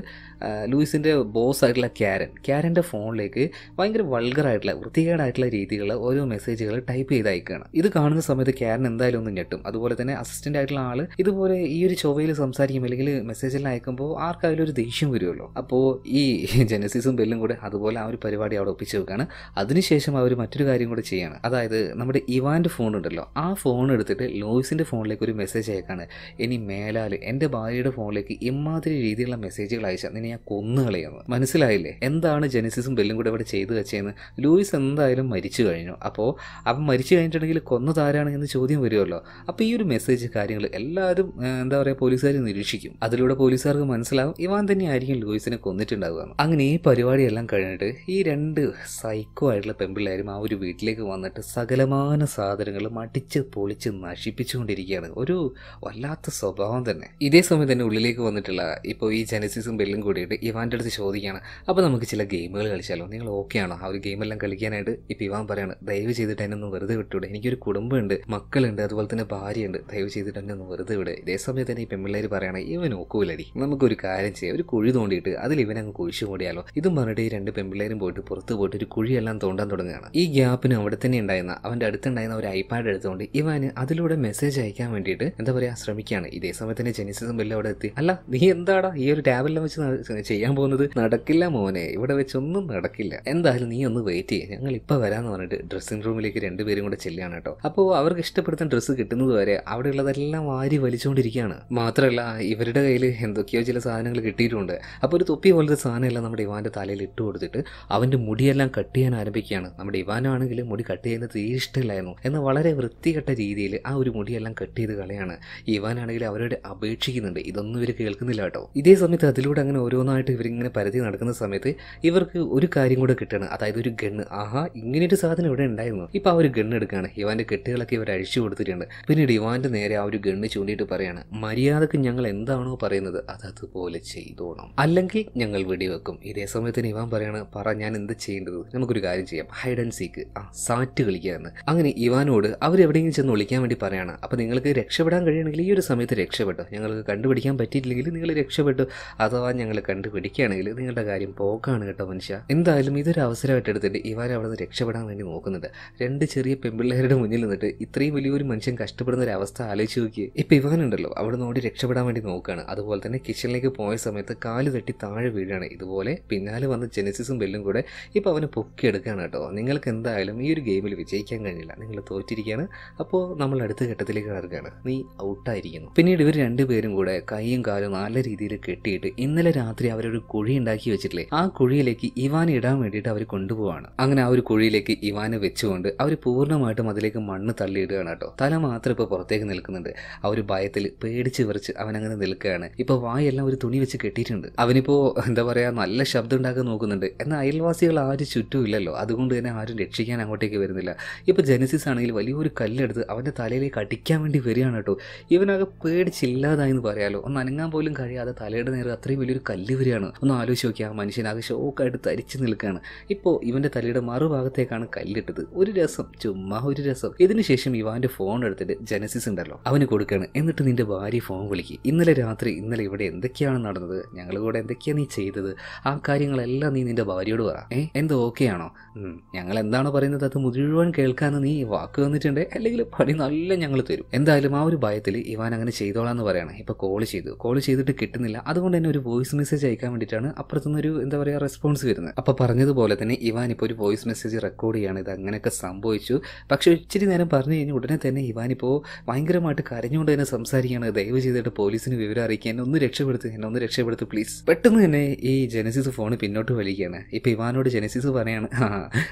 ലൂയിസിൻ്റെ ബോസ് ആയിട്ടുള്ള ക്യാരൻ ക്യാരൻ്റെ ഫോണിലേക്ക് ഭയങ്കര വൾഗറായിട്ടുള്ള വൃത്തികേടായിട്ടുള്ള രീതിയിലുള്ള ഓരോ മെസ്സേജുകൾ ടൈപ്പ് ചെയ്ത് അയക്കുകയാണ് ഇത് കാണുന്ന സമയത്ത് ക്യാരൻ എന്തായാലും ഒന്ന് ഞെട്ടും അതുപോലെ തന്നെ അസിസ്റ്റൻ്റ് ആയിട്ടുള്ള ആൾ ഇതുപോലെ ഈ ഒരു ചൊവ്വയിൽ സംസാരിക്കും അല്ലെങ്കിൽ മെസ്സേജ് അയക്കുമ്പോൾ ആർക്കും അതിലൊരു ദേഷ്യം വരുമല്ലോ അപ്പോൾ ഈ ജനസിസും ബെല്ലും കൂടെ അതുപോലെ ആ ഒരു പരിപാടി അവിടെ ഒപ്പിച്ച് വെക്കുകയാണ് അതിനുശേഷം അവർ മറ്റൊരു കാര്യം കൂടെ ചെയ്യാണ് അതായത് നമ്മുടെ ഇവാൻ്റെ ഫോൺ ഉണ്ടല്ലോ ആ ഫോൺ എടുത്തിട്ട് ലോയിസിൻ്റെ ഫോണിലേക്ക് ഒരു മെസ്സേജ് അയക്കാണ് ഇനി മേലാൽ എൻ്റെ ഭാര്യയുടെ ഫോണിലേക്ക് ഇമാതിരി രീതിയിലുള്ള മെസ്സേജുകൾ അയച്ചാൽ നിന്നെ ഞാൻ കൊന്നുകളയുന്നു മനസ്സിലായില്ലേ എന്താണ് ജനസിസും ബെല്ലും കൂടെ ഇവിടെ ചെയ്തു വെച്ചതെന്ന് ലൂയിസ് എന്തായാലും മരിച്ചു കഴിഞ്ഞു അപ്പോൾ അവൻ മരിച്ചു കഴിഞ്ഞിട്ടുണ്ടെങ്കിൽ കൊന്നതാരാണ് എന്ന് ചോദ്യം വരുമല്ലോ അപ്പോൾ ഈ ഒരു മെസ്സേജ് കാര്യങ്ങൾ എല്ലാവരും എന്താ പറയുക പോലീസുകാർ നിരീക്ഷിക്കും അതിലൂടെ പോലീസ് ലൂയിസുകാർക്ക് മനസ്സിലാവും ഇവാൻ തന്നെയായിരിക്കും ലൂയിസിനെ കൊന്നിട്ടുണ്ടാവുക അങ്ങനെ ഈ പരിപാടിയെല്ലാം കഴിഞ്ഞിട്ട് ഈ രണ്ട് സൈക്കോ ആയിട്ടുള്ള പെമ്പിള്ളേരും ആ ഒരു വീട്ടിലേക്ക് വന്നിട്ട് സകലമാന സാധനങ്ങൾ മടിച്ച് പൊളിച്ച് നശിപ്പിച്ചുകൊണ്ടിരിക്കുകയാണ് ഒരു വല്ലാത്ത സ്വഭാവം തന്നെ ഇതേ സമയം തന്നെ ഉള്ളിലേക്ക് വന്നിട്ടുള്ള ഇപ്പോൾ ഈ ജനസിസും ബെല്ലും കൂടിയിട്ട് ഇവാൻ്റെ അടുത്ത് ചോദിക്കുകയാണ് അപ്പോൾ നമുക്ക് ചില ഗെയിമുകൾ കളിച്ചാലോ നിങ്ങൾ ഓക്കെ ആണോ ആ ഒരു ഗെയിമെല്ലാം കളിക്കാനായിട്ട് ഇപ്പോൾ ഇവാൻ പറയാണ് ദയവ് ചെയ്തിട്ട് എന്നെ ഒന്ന് വെറുതെ വിട്ടുവിടെ എനിക്കൊരു കുടുംബമുണ്ട് മക്കളുണ്ട് അതുപോലെ തന്നെ ഭാര്യയുണ്ട് ദയവ് ചെയ്തിട്ട് എന്നെ ഒന്ന് വെറുതെ വിടെ ഇതേ സമയത്ത് തന്നെ ഈ പെമ്പിള്ളേർ പറയണം ഇവൻ നോക്കൂലടി നമുക്കൊരു കാര്യം ചെയ്യാം ഒരു കുഴി തോണ്ടിയിട്ട് അതിൽ ഇവനങ്ങ് കുഴിച്ചു കൂടിയാലോ ഇതും പറഞ്ഞിട്ട് ഈ രണ്ട് പെൺപിള്ളേരും പോയിട്ട് പുറത്ത് പോയിട്ട് ഒരു കുഴിയെല്ലാം തോണ്ടാൻ തുടങ്ങുകയാണ് ഈ ഗ്യാപ്പിന് അവിടെ തന്നെ ഉണ്ടായിരുന്ന അവന്റെ അടുത്തുണ്ടായിരുന്ന ഒരു ഐപാഡ് എടുത്തുകൊണ്ട് ഇവന് അതിലൂടെ മെസ്സേജ് അയക്കാൻ വേണ്ടിയിട്ട് എന്താ പറയാ ശ്രമിക്കുകയാണ് ഇതേ സമയത്ത് തന്നെ ജെനിസിസും ബെല്ലും അവിടെ എത്തി അല്ല നീ എന്താടാ ഈ ഒരു ടാബെല്ലാം വെച്ച് ചെയ്യാൻ പോകുന്നത് നടക്കില്ല മോനെ ഇവിടെ വെച്ചൊന്നും നടക്കില്ല എന്തായാലും നീ ഒന്ന് വെയിറ്റ് ചെയ്യേ ഞങ്ങൾ ഇപ്പോൾ വരാന്ന് പറഞ്ഞിട്ട് ഡ്രസ്സിംഗ് റൂമിലേക്ക് രണ്ടുപേരും കൂടെ ചെല്ലുകയാണ് കേട്ടോ അപ്പോൾ അവർക്ക് ഇഷ്ടപ്പെടുത്തുന്ന ഡ്രസ്സ് കിട്ടുന്നത് വരെ അവിടെയുള്ളതെല്ലാം വാരി വലിച്ചുകൊണ്ടിരിക്കുകയാണ് മാത്രമല്ല ഇവരുടെ കയ്യിൽ എന്താ എന്തൊക്കെയോ ചില സാധനങ്ങൾ കിട്ടിയിട്ടുണ്ട് അപ്പോൾ ഒരു തൊപ്പി പോലത്തെ സാധനമെല്ലാം നമ്മുടെ ഇവാൻ്റെ തലയിൽ ഇട്ട് കൊടുത്തിട്ട് അവൻ്റെ മുടിയെല്ലാം കട്ട് ചെയ്യാൻ ആരംഭിക്കുകയാണ് നമ്മുടെ ഇവാനാണെങ്കിൽ മുടി കട്ട് ചെയ്യുന്നത് തീരെ ഇഷ്ടമില്ലായിരുന്നു എന്നാൽ വളരെ വൃത്തികെട്ട രീതിയിൽ ആ ഒരു മുടിയെല്ലാം കട്ട് ചെയ്ത് കളയാണ് ഇവാനാണെങ്കിൽ അവരോട് അപേക്ഷിക്കുന്നുണ്ട് ഇതൊന്നും ഇവർ കേൾക്കുന്നില്ല കേട്ടോ ഇതേ സമയത്ത് അതിലൂടെ അങ്ങനെ ഓരോന്നായിട്ട് ഇവരിങ്ങനെ പരതി നടക്കുന്ന സമയത്ത് ഇവർക്ക് ഒരു കാര്യം കൂടെ കിട്ടുകയാണ് അതായത് ഒരു ഗണ്ണ് ആഹാ ഇങ്ങനെയൊരു സാധനം ഇവിടെ ഉണ്ടായിരുന്നു ഇപ്പോൾ ആ ഒരു ഗണ്ണ് എടുക്കുകയാണ് ഇവാൻ്റെ കെട്ടുകളൊക്കെ ഇവർ അഴിച്ചു കൊടുത്തിട്ടുണ്ട് പിന്നീട് ഇവാൻ്റെ നേരെ ആ ഒരു ഗണ്ണ് ചൂണ്ടിയിട്ട് പറയാണ് മര്യാദക്ക് ഞങ്ങൾ എന്താണോ പറയുന്നത് അതതുപോലെ ചെയ്തോണം അല്ലെങ്കിൽ ഞങ്ങൾ വെടിവെക്കും ഇതേ സമയത്തിന് ഇവാൻ പറയാണ് പറ ഞാൻ എന്ത് ചെയ്യേണ്ടത് നമുക്കൊരു കാര്യം ചെയ്യാം ഹൈഡ് ആൻഡ് സീക്ക് ആ സാറ്റ് കളിക്കാന്ന് അങ്ങനെ ഇവാനോട് എവിടെയെങ്കിലും ചെന്ന് വിളിക്കാൻ വേണ്ടി പറയാണ് അപ്പോൾ നിങ്ങൾക്ക് രക്ഷപ്പെടാൻ കഴിയണമെങ്കിൽ ഈ ഒരു സമയത്ത് രക്ഷപ്പെട്ടു ഞങ്ങൾക്ക് കണ്ടുപിടിക്കാൻ പറ്റിയിട്ടില്ലെങ്കിൽ നിങ്ങൾ രക്ഷപ്പെട്ടു അഥവാ ഞങ്ങൾ കണ്ടുപിടിക്കുകയാണെങ്കിൽ നിങ്ങളുടെ കാര്യം പോക്കാണ് കേട്ടോ മനുഷ്യ എന്തായാലും ഇതൊരു അവസരമായിട്ട് എടുത്തിട്ട് ഇവാൻ അവിടെ നിന്ന് രക്ഷപ്പെടാൻ വേണ്ടി നോക്കുന്നുണ്ട് രണ്ട് ചെറിയ പെമ്പിള്ളേരുടെ മുന്നിൽ നിന്നിട്ട് ഇത്രയും വലിയൊരു മനുഷ്യൻ കഷ്ടപ്പെടുന്ന ഒരു അവസ്ഥ ആലോചിച്ച് നോക്കിയേ ഇപ്പൊ ഇവാനുണ്ടല്ലോ അവിടെ നിന്ന് ഓടി രക്ഷപ്പെടാൻ വേണ്ടി നോക്കുകയാണ് അതുപോലെ തന്നെ കിച്ചണിലേക്ക് പോയ സമയത്ത് കാല് തട്ടി താഴെ വീഴാണ് ഇതുപോലെ പിന്നാലെ വന്ന ജെനസിസും ബെല്ലും കൂടെ ഇപ്പോൾ അവനെ പൊക്കിയെടുക്കുകയാണ് കേട്ടോ നിങ്ങൾക്ക് എന്തായാലും ഈ ഒരു ഗെയിമിൽ വിജയിക്കാൻ കഴിഞ്ഞില്ല നിങ്ങൾ തോറ്റിരിക്കുകയാണ് അപ്പോൾ നമ്മൾ അടുത്ത ഘട്ടത്തിലേക്ക് കയറുകയാണ് നീ ഔട്ടായിരിക്കുന്നു പിന്നീട് ഇവർ രണ്ടുപേരും കൂടെ കൈയും കാലും നല്ല രീതിയിൽ കെട്ടിയിട്ട് ഇന്നലെ രാത്രി അവരൊരു കുഴി ഉണ്ടാക്കി വെച്ചിട്ടില്ലേ ആ കുഴിയിലേക്ക് ഇവാൻ ഇടാൻ വേണ്ടിയിട്ട് അവർ കൊണ്ടുപോവാണ് അങ്ങനെ ആ ഒരു കുഴിയിലേക്ക് ഇവാനെ വെച്ചുകൊണ്ട് അവർ പൂർണ്ണമായിട്ടും അതിലേക്ക് മണ്ണ് തള്ളിയിടുകയാണ് കേട്ടോ തല മാത്രം ഇപ്പോൾ പുറത്തേക്ക് നിൽക്കുന്നുണ്ട് ആ ഒരു ഭയത്തിൽ പേടിച്ച് വിറച്ച് അവൻ അങ്ങനെ നിൽക്കുകയാണ് ഇപ്പൊ വായെല്ലാം ഒരു തുണി വെച്ച് കെട്ടിയിട്ടുണ്ട് അവനിപ്പോൾ എന്താ പറയുക നല്ല ശബ്ദം ഉണ്ടാക്കാൻ നോക്കുന്നുണ്ട് എന്നാൽ അയൽവാസികൾ ആരും ചുറ്റുമില്ലല്ലോ അതുകൊണ്ട് തന്നെ ആരും രക്ഷിക്കാൻ അങ്ങോട്ടേക്ക് വരുന്നില്ല ഇപ്പോൾ ജനസിസ് ആണെങ്കിൽ വലിയൊരു കല്ലെടുത്ത് അവൻ്റെ തലയിലേക്ക് അടിക്കാൻ വേണ്ടി വരികയാണ് കേട്ടോ ഇവനാകെ പേടിച്ചില്ലാതായെന്ന് എന്ന് ഒന്ന് അനങ്ങാൻ പോലും കഴിയാതെ തലയുടെ നേരെ അത്രയും വലിയൊരു കല്ല് വരികയാണ് ഒന്ന് ആലോചിച്ച് നോക്കിയാൽ ആ മനുഷ്യനാകെ ഷോക്കായിട്ട് തരിച്ചു നിൽക്കുകയാണ് ഇപ്പോൾ ഇവൻ്റെ തലയുടെ മറുഭാഗത്തേക്കാണ് കല്ലിട്ടത് ഒരു രസം ചുമ്മാ ഒരു രസം ഇതിനുശേഷം ഇവാൻ്റെ ഫോൺ എടുത്തിട്ട് ജനസിസ് ഉണ്ടല്ലോ അവന് കൊടുക്കുകയാണ് എന്നിട്ട് നിന്റെ ഭാര്യ ഫോൺ വിളിക്കുക ഇന്നലെ രാത്രി ഇന്നലെ ഇവിടെ എന്തൊക്കെയാണ് നടന്നത് ഞങ്ങളുടെ കൂടെ എന്തൊക്കെയാണ് നീ ചെയ്തത് ആ കാര്യങ്ങളെല്ലാം നീ നിന്റെ ഭാര്യയോട് പറ ഏ എന്ത് ഓക്കെയാണോ ഞങ്ങൾ എന്താണോ പറയുന്നത് അത് മുഴുവൻ കേൾക്കാന്ന് നീ വാക്ക് തന്നിട്ടുണ്ട് അല്ലെങ്കിൽ പണി നല്ല ഞങ്ങൾ തരും എന്തായാലും ആ ഒരു ഭയത്തിൽ ഇവാൻ അങ്ങനെ ചെയ്തോളാന്ന് പറയാണ് ഇപ്പൊ കോൾ ചെയ്തു കോൾ ചെയ്തിട്ട് കിട്ടുന്നില്ല അതുകൊണ്ട് തന്നെ ഒരു വോയിസ് മെസ്സേജ് അയക്കാൻ വേണ്ടിയിട്ടാണ് അപ്പുറത്തുനിന്ന് ഒരു എന്താ പറയുക റെസ്പോൺസ് വരുന്നത് അപ്പൊ പറഞ്ഞതുപോലെ തന്നെ ഇവാൻ ഇപ്പോൾ ഒരു വോയിസ് മെസ്സേജ് റെക്കോർഡ് ചെയ്യുകയാണ് ഇത് അങ്ങനെയൊക്കെ സംഭവിച്ചു പക്ഷെ ഇച്ചിരി നേരം പറഞ്ഞു കഴിഞ്ഞാൽ ഉടനെ തന്നെ ഇവാൻ ഇപ്പോ ഭയങ്കരമായിട്ട് കരഞ്ഞുകൊണ്ട് തന്നെ സംസാരിക്കുകയാണ് ദയവ് ചെയ്തിട്ട് പോലീസിന് വിവരം അറിയിക്കാൻ ഒന്ന് ഒന്ന് രക്ഷപ്പെടുത്ത് എന്നെ ഒന്ന് രക്ഷപ്പെടുത്ത് പ്ലീസ് പെട്ടെന്ന് തന്നെ ഈ ജനസിസ് ഫോൺ പിന്നോട്ട് വലിക്കുകയാണ് ഇപ്പം ഇവാനോട് ജനസിസ് പറയാണ്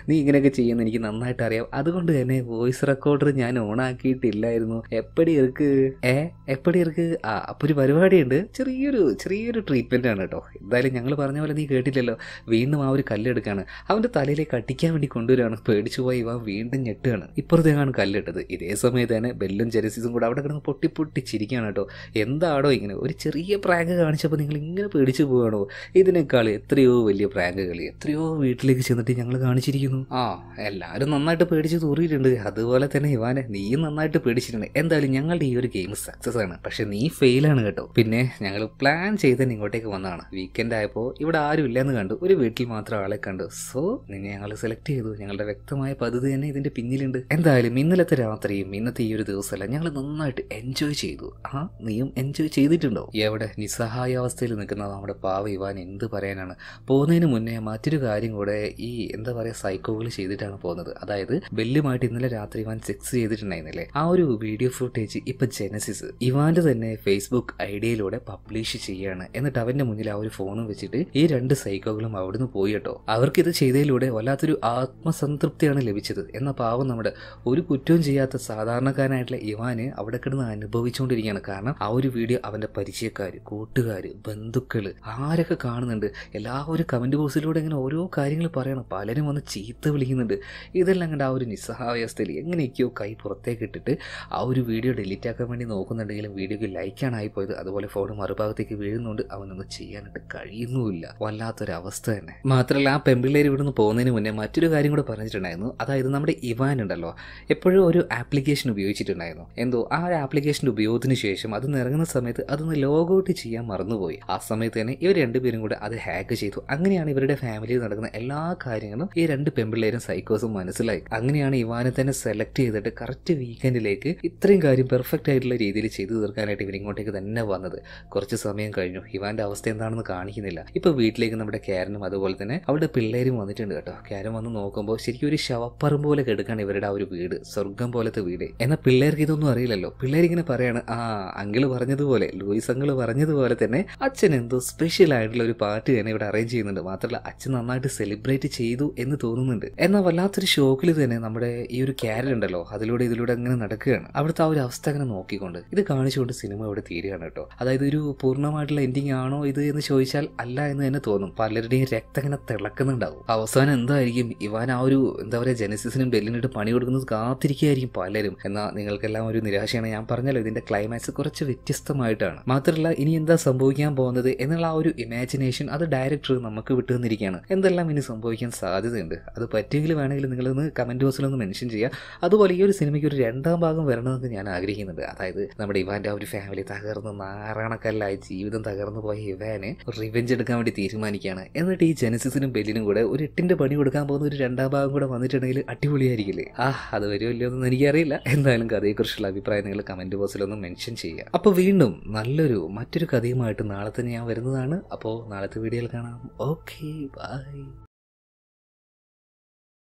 നീ ഇങ്ങനെയൊക്കെ ചെയ്യുന്ന എനിക്ക് നന്നായിട്ട് അറിയാം അതുകൊണ്ട് തന്നെ വോയിസ് റെക്കോർഡർ ഞാൻ ഓണാക്കിയിട്ടില്ലായിരുന്നു എപ്പടി ഇർക്ക് ഏ എപ്പടി ഇർക്ക് ആ അപ്പോൾ ഒരു പരിപാടിയുണ്ട് ചെറിയൊരു ചെറിയൊരു ട്രീറ്റ്മെൻ്റ് ആണ് കേട്ടോ എന്തായാലും ഞങ്ങൾ പറഞ്ഞ പോലെ നീ കേട്ടില്ലല്ലോ വീണ്ടും ആ ഒരു കല്ലെടുക്കാണ് അവൻ്റെ തലയിലേക്ക് അടിക്കാൻ വേണ്ടി കൊണ്ടുവരികയാണ് പേടിച്ചു പോയി ഇവ വീണ്ടും ഞെട്ടുകയാണ് ഇപ്പുറത്തേക്കാണ് കല്ലിട്ടത് ഇതേ സമയത്ത് തന്നെ ബെല്ലും ജെനസിസും കൂടെ അവിടെ കിടന്ന് പൊട്ടി ചിരിക്കുകയാണ് കേട്ടോ എന്താണോ ഇങ്ങനെ ഒരു ചെറിയ പ്രാങ്ക് കാണിച്ചപ്പോൾ നിങ്ങൾ ഇങ്ങനെ പേടിച്ചു പോവാണോ ഇതിനേക്കാൾ എത്രയോ വലിയ പ്രാങ്ക് കളി എത്രയോ വീട്ടിലേക്ക് ചെന്നിട്ട് ഞങ്ങൾ കാണിച്ചിരിക്കുന്നു ആ എല്ലാവരും നന്നായിട്ട് പേടിച്ച് തൂറിയിട്ടുണ്ട് അതുപോലെ തന്നെ ഇവാനെ നീയും നന്നായിട്ട് പേടിച്ചിട്ടുണ്ട് എന്തായാലും ഞങ്ങളുടെ ഈ ഒരു ഗെയിം സക്സസ് ആണ് പക്ഷെ നീ ഫെയിലാണ് കേട്ടോ പിന്നെ ഞങ്ങൾ പ്ലാൻ ചെയ്ത് ഇങ്ങോട്ടേക്ക് വന്നതാണ് വീക്കെൻഡ് ആയപ്പോൾ ഇവിടെ ആരും ഇല്ലെന്ന് കണ്ടു ഒരു വീട്ടിൽ മാത്രം ആളെ കണ്ടു സോ നിന്നെ ഞങ്ങൾ സെലക്ട് ചെയ്തു ഞങ്ങളുടെ വ്യക്തമായ പദ്ധതി തന്നെ ഇതിന്റെ പിന്നിലുണ്ട് എന്തായാലും ഇന്നലത്തെ രാത്രിയും ഇന്നത്തെ ഈ ഒരു ദിവസമല്ല ഞങ്ങൾ നന്നായിട്ട് എൻജോയ് ചെയ്തു ആ നീയും എൻജോയ് ചെയ്തിട്ടുണ്ടോ എവിടെ നമ്മുടെ നിസ്സഹായാവസ്ഥയിൽ നിൽക്കുന്ന നമ്മുടെ പാവ ഇവാൻ എന്ത് പറയാനാണ് പോകുന്നതിന് മുന്നേ മറ്റൊരു കാര്യം കൂടെ ഈ എന്താ പറയുക സൈക്കോകൾ ചെയ്തിട്ടാണ് പോകുന്നത് അതായത് ബെല്ലുമായിട്ട് ഇന്നലെ രാത്രി ഇവാൻ സെക്സ് ചെയ്തിട്ടുണ്ടായിരുന്നില്ലേ ആ ഒരു വീഡിയോ ഫുട്ടേജ് ഇപ്പം ജെനസിസ് ഇവാൻ്റെ തന്നെ ഫേസ്ബുക്ക് ഐഡിയയിലൂടെ പബ്ലിഷ് ചെയ്യാണ് എന്നിട്ട് അവൻ്റെ മുന്നിൽ ആ ഒരു ഫോണും വെച്ചിട്ട് ഈ രണ്ട് സൈക്കോകളും അവിടുന്ന് പോയി കേട്ടോ അവർക്കിത് ചെയ്തതിലൂടെ വല്ലാത്തൊരു ആത്മസംതൃപ്തിയാണ് ലഭിച്ചത് എന്ന പാവം നമ്മുടെ ഒരു കുറ്റവും ചെയ്യാത്ത സാധാരണക്കാരനായിട്ടുള്ള ഇവാന് അവിടെ കിടന്ന് അനുഭവിച്ചുകൊണ്ടിരിക്കുകയാണ് കാരണം ആ ഒരു വീഡിയോ അവൻ്റെ പരിചയക്കാർ കൂട്ടുകാർ ബന്ധുക്കൾ ആരൊക്കെ കാണുന്നുണ്ട് എല്ലാവരും കമൻറ്റ് ബോക്സിലൂടെ ഇങ്ങനെ ഓരോ കാര്യങ്ങൾ പറയണം പലരും വന്ന് ചീത്ത വിളിക്കുന്നുണ്ട് ഇതെല്ലാം കണ്ട് ആ ഒരു നിസ്സഹാവസ്ഥയിൽ എങ്ങനെയൊക്കെയോ കൈ പുറത്തേക്ക് ഇട്ടിട്ട് ആ ഒരു വീഡിയോ ഡിലീറ്റ് ആക്കാൻ വേണ്ടി നോക്കുന്നുണ്ടെങ്കിലും വീഡിയോക്ക് ലൈക്കാണ് ആയിപ്പോയത് അതുപോലെ ഫോൺ മറുഭാഗത്തേക്ക് വീഴുന്നുണ്ട് അവനൊന്നും ചെയ്യാനായിട്ട് കഴിയുന്നുമില്ല വല്ലാത്തൊരവസ്ഥ തന്നെ മാത്രമല്ല ആ പെമ്പിള്ളേർ ഇവിടുന്ന് പോകുന്നതിന് മുന്നേ മറ്റൊരു കാര്യം കൂടെ പറഞ്ഞിട്ടുണ്ടായിരുന്നു അതായത് നമ്മുടെ ഇവാൻ ഉണ്ടല്ലോ എപ്പോഴും ഒരു ആപ്ലിക്കേഷൻ ഉപയോഗിച്ചിട്ടുണ്ടായിരുന്നു എന്തോ ആ ഒരു ആപ്ലിക്കേഷൻ്റെ ഉപയോഗത്തിന് ശേഷം അത് നിറങ്ങുന്ന സമയത്ത് അതൊന്ന് ലോഗ് ഔട്ട് ചെയ്യാൻ മറന്നുപോയി ആ സമയത്ത് തന്നെ ഇവർ രണ്ടുപേരും കൂടെ അത് ഹാക്ക് ചെയ്തു അങ്ങനെയാണ് ഇവരുടെ ഫാമിലിയിൽ നടക്കുന്ന എല്ലാ കാര്യങ്ങളും ഈ രണ്ട് പെമ്പിള്ളേരും സൈക്കോസും മനസ്സിലായി അങ്ങനെയാണ് ഇവാനെ തന്നെ സെലക്ട് ചെയ്തിട്ട് കറക്റ്റ് വീക്കെൻഡിലേക്ക് ഇത്രയും കാര്യം പെർഫെക്റ്റ് ആയിട്ടുള്ള രീതിയിൽ ചെയ്തു തീർക്കാനായിട്ട് ഇവരിങ്ങോട്ടേക്ക് തന്നെ വന്നത് കുറച്ച് സമയം കഴിഞ്ഞു ഇവാന്റെ അവസ്ഥ എന്താണെന്ന് കാണിക്കുന്നില്ല ഇപ്പൊ വീട്ടിലേക്ക് നമ്മുടെ കാരനും അതുപോലെ തന്നെ അവരുടെ പിള്ളേരും വന്നിട്ടുണ്ട് കേട്ടോ കാരൻ വന്ന് നോക്കുമ്പോൾ ശരിക്കും ഒരു ശവപ്പറം പോലെ കെടുക്കാണ് ഇവരുടെ ആ ഒരു വീട് സ്വർഗം പോലത്തെ വീട് എന്നാൽ പിള്ളേർക്ക് ഇതൊന്നും അറിയില്ലല്ലോ പിള്ളേരിങ്ങനെ പറയാണ് ആ അങ്കിള് പറഞ്ഞതുപോലെ ലൂയിസ് അങ്കിള് പറഞ്ഞതുപോലെ തന്നെ അച്ഛൻ എന്തോ സ്പെഷ്യൽ ആയിട്ടുള്ള ഒരു പാർട്ടി തന്നെ ഇവിടെ അറേഞ്ച് ചെയ്യുന്നുണ്ട് മാത്രമല്ല അച്ഛൻ നന്നായിട്ട് സെലിബ്രേറ്റ് ചെയ്തു എന്ന് തോന്നുന്നുണ്ട് എന്നാൽ വല്ലാത്തൊരു ഷോക്കിൽ തന്നെ നമ്മുടെ ഈ ഒരു ക്യാരൽ ഉണ്ടല്ലോ അതിലൂടെ ഇതിലൂടെ അങ്ങനെ നടക്കുകയാണ് അവിടുത്തെ ആ ഒരു അവസ്ഥ അങ്ങനെ നോക്കിക്കൊണ്ട് ഇത് കാണിച്ചുകൊണ്ട് സിനിമ ഇവിടെ തീരുകയാണ് കേട്ടോ അതായത് ഒരു പൂർണ്ണമായിട്ടുള്ള എൻഡിങ് ആണോ ഇത് എന്ന് ചോദിച്ചാൽ അല്ല എന്ന് തന്നെ തോന്നും പലരുടെയും രക്തം ഇങ്ങനെ തിളക്കുന്നുണ്ടാവും അവസാനം എന്തായിരിക്കും ഇവാൻ ആ ഒരു എന്താ പറയുക ജനസിസിനും ബെല്ലിനിട്ട് പണി കൊടുക്കുന്നത് കാത്തിരിക്കുകയായിരിക്കും പലരും എന്നാൽ നിങ്ങൾക്കെല്ലാം ഒരു നിരാശയാണ് ഞാൻ പറഞ്ഞല്ലോ ഇതിന്റെ ക്ലൈമാക്സ് കുറച്ച് വ്യത്യസ്തമായിട്ടാണ് മാത്രമല്ല ഇനി എന്താ സംഭവിക്കാൻ പോകുന്നത് എന്നുള്ള ആ ഒരു ഇമാജിനേഷൻ അത് ഡയറക്ടർ നമുക്ക് തന്നിരിക്കുകയാണ് എന്തെല്ലാം ഇനി സംഭവിക്കാൻ സാധ്യതയുണ്ട് അത് പറ്റിയെങ്കിൽ വേണമെങ്കിൽ നിങ്ങളൊന്ന് കമൻറ്റ് ബോക്സിലൊന്ന് മെൻഷൻ ചെയ്യുക അതുപോലെ ഈ ഒരു സിനിമയ്ക്ക് ഒരു രണ്ടാം ഭാഗം വരണമെന്ന് ഞാൻ ആഗ്രഹിക്കുന്നുണ്ട് അതായത് നമ്മുടെ ഇവാൻ്റെ ഒരു ഫാമിലി തകർന്ന് നാരായണക്കല്ലായി ജീവിതം തകർന്നു പോയ ഇവാന് റിവെഞ്ച് എടുക്കാൻ വേണ്ടി തീരുമാനിക്കുകയാണ് എന്നിട്ട് ഈ ജനസിസിനും ബെല്ലിനും കൂടെ ഒരു എട്ടിൻ്റെ പണി കൊടുക്കാൻ പോകുന്ന ഒരു രണ്ടാം ഭാഗം കൂടെ വന്നിട്ടുണ്ടെങ്കിൽ അടിപൊളിയായിരിക്കില്ലേ ആ അത് വരുമോ എന്നൊന്നും എനിക്കറിയില്ല എന്തായാലും കഥയെക്കുറിച്ചുള്ള അഭിപ്രായം നിങ്ങൾ കമൻറ്റ് ബോക്സിലൊന്ന് മെൻഷൻ ചെയ്യുക അപ്പോൾ വീണ്ടും നല്ലൊരു മറ്റൊരു കഥയുമായിട്ട് നാളെ തന്നെ ഞാൻ വരുന്നതാണ് അപ്പോൾ നാളത്തെ വീഡിയോയിൽ കാണാം ഓക്കെ ബൈ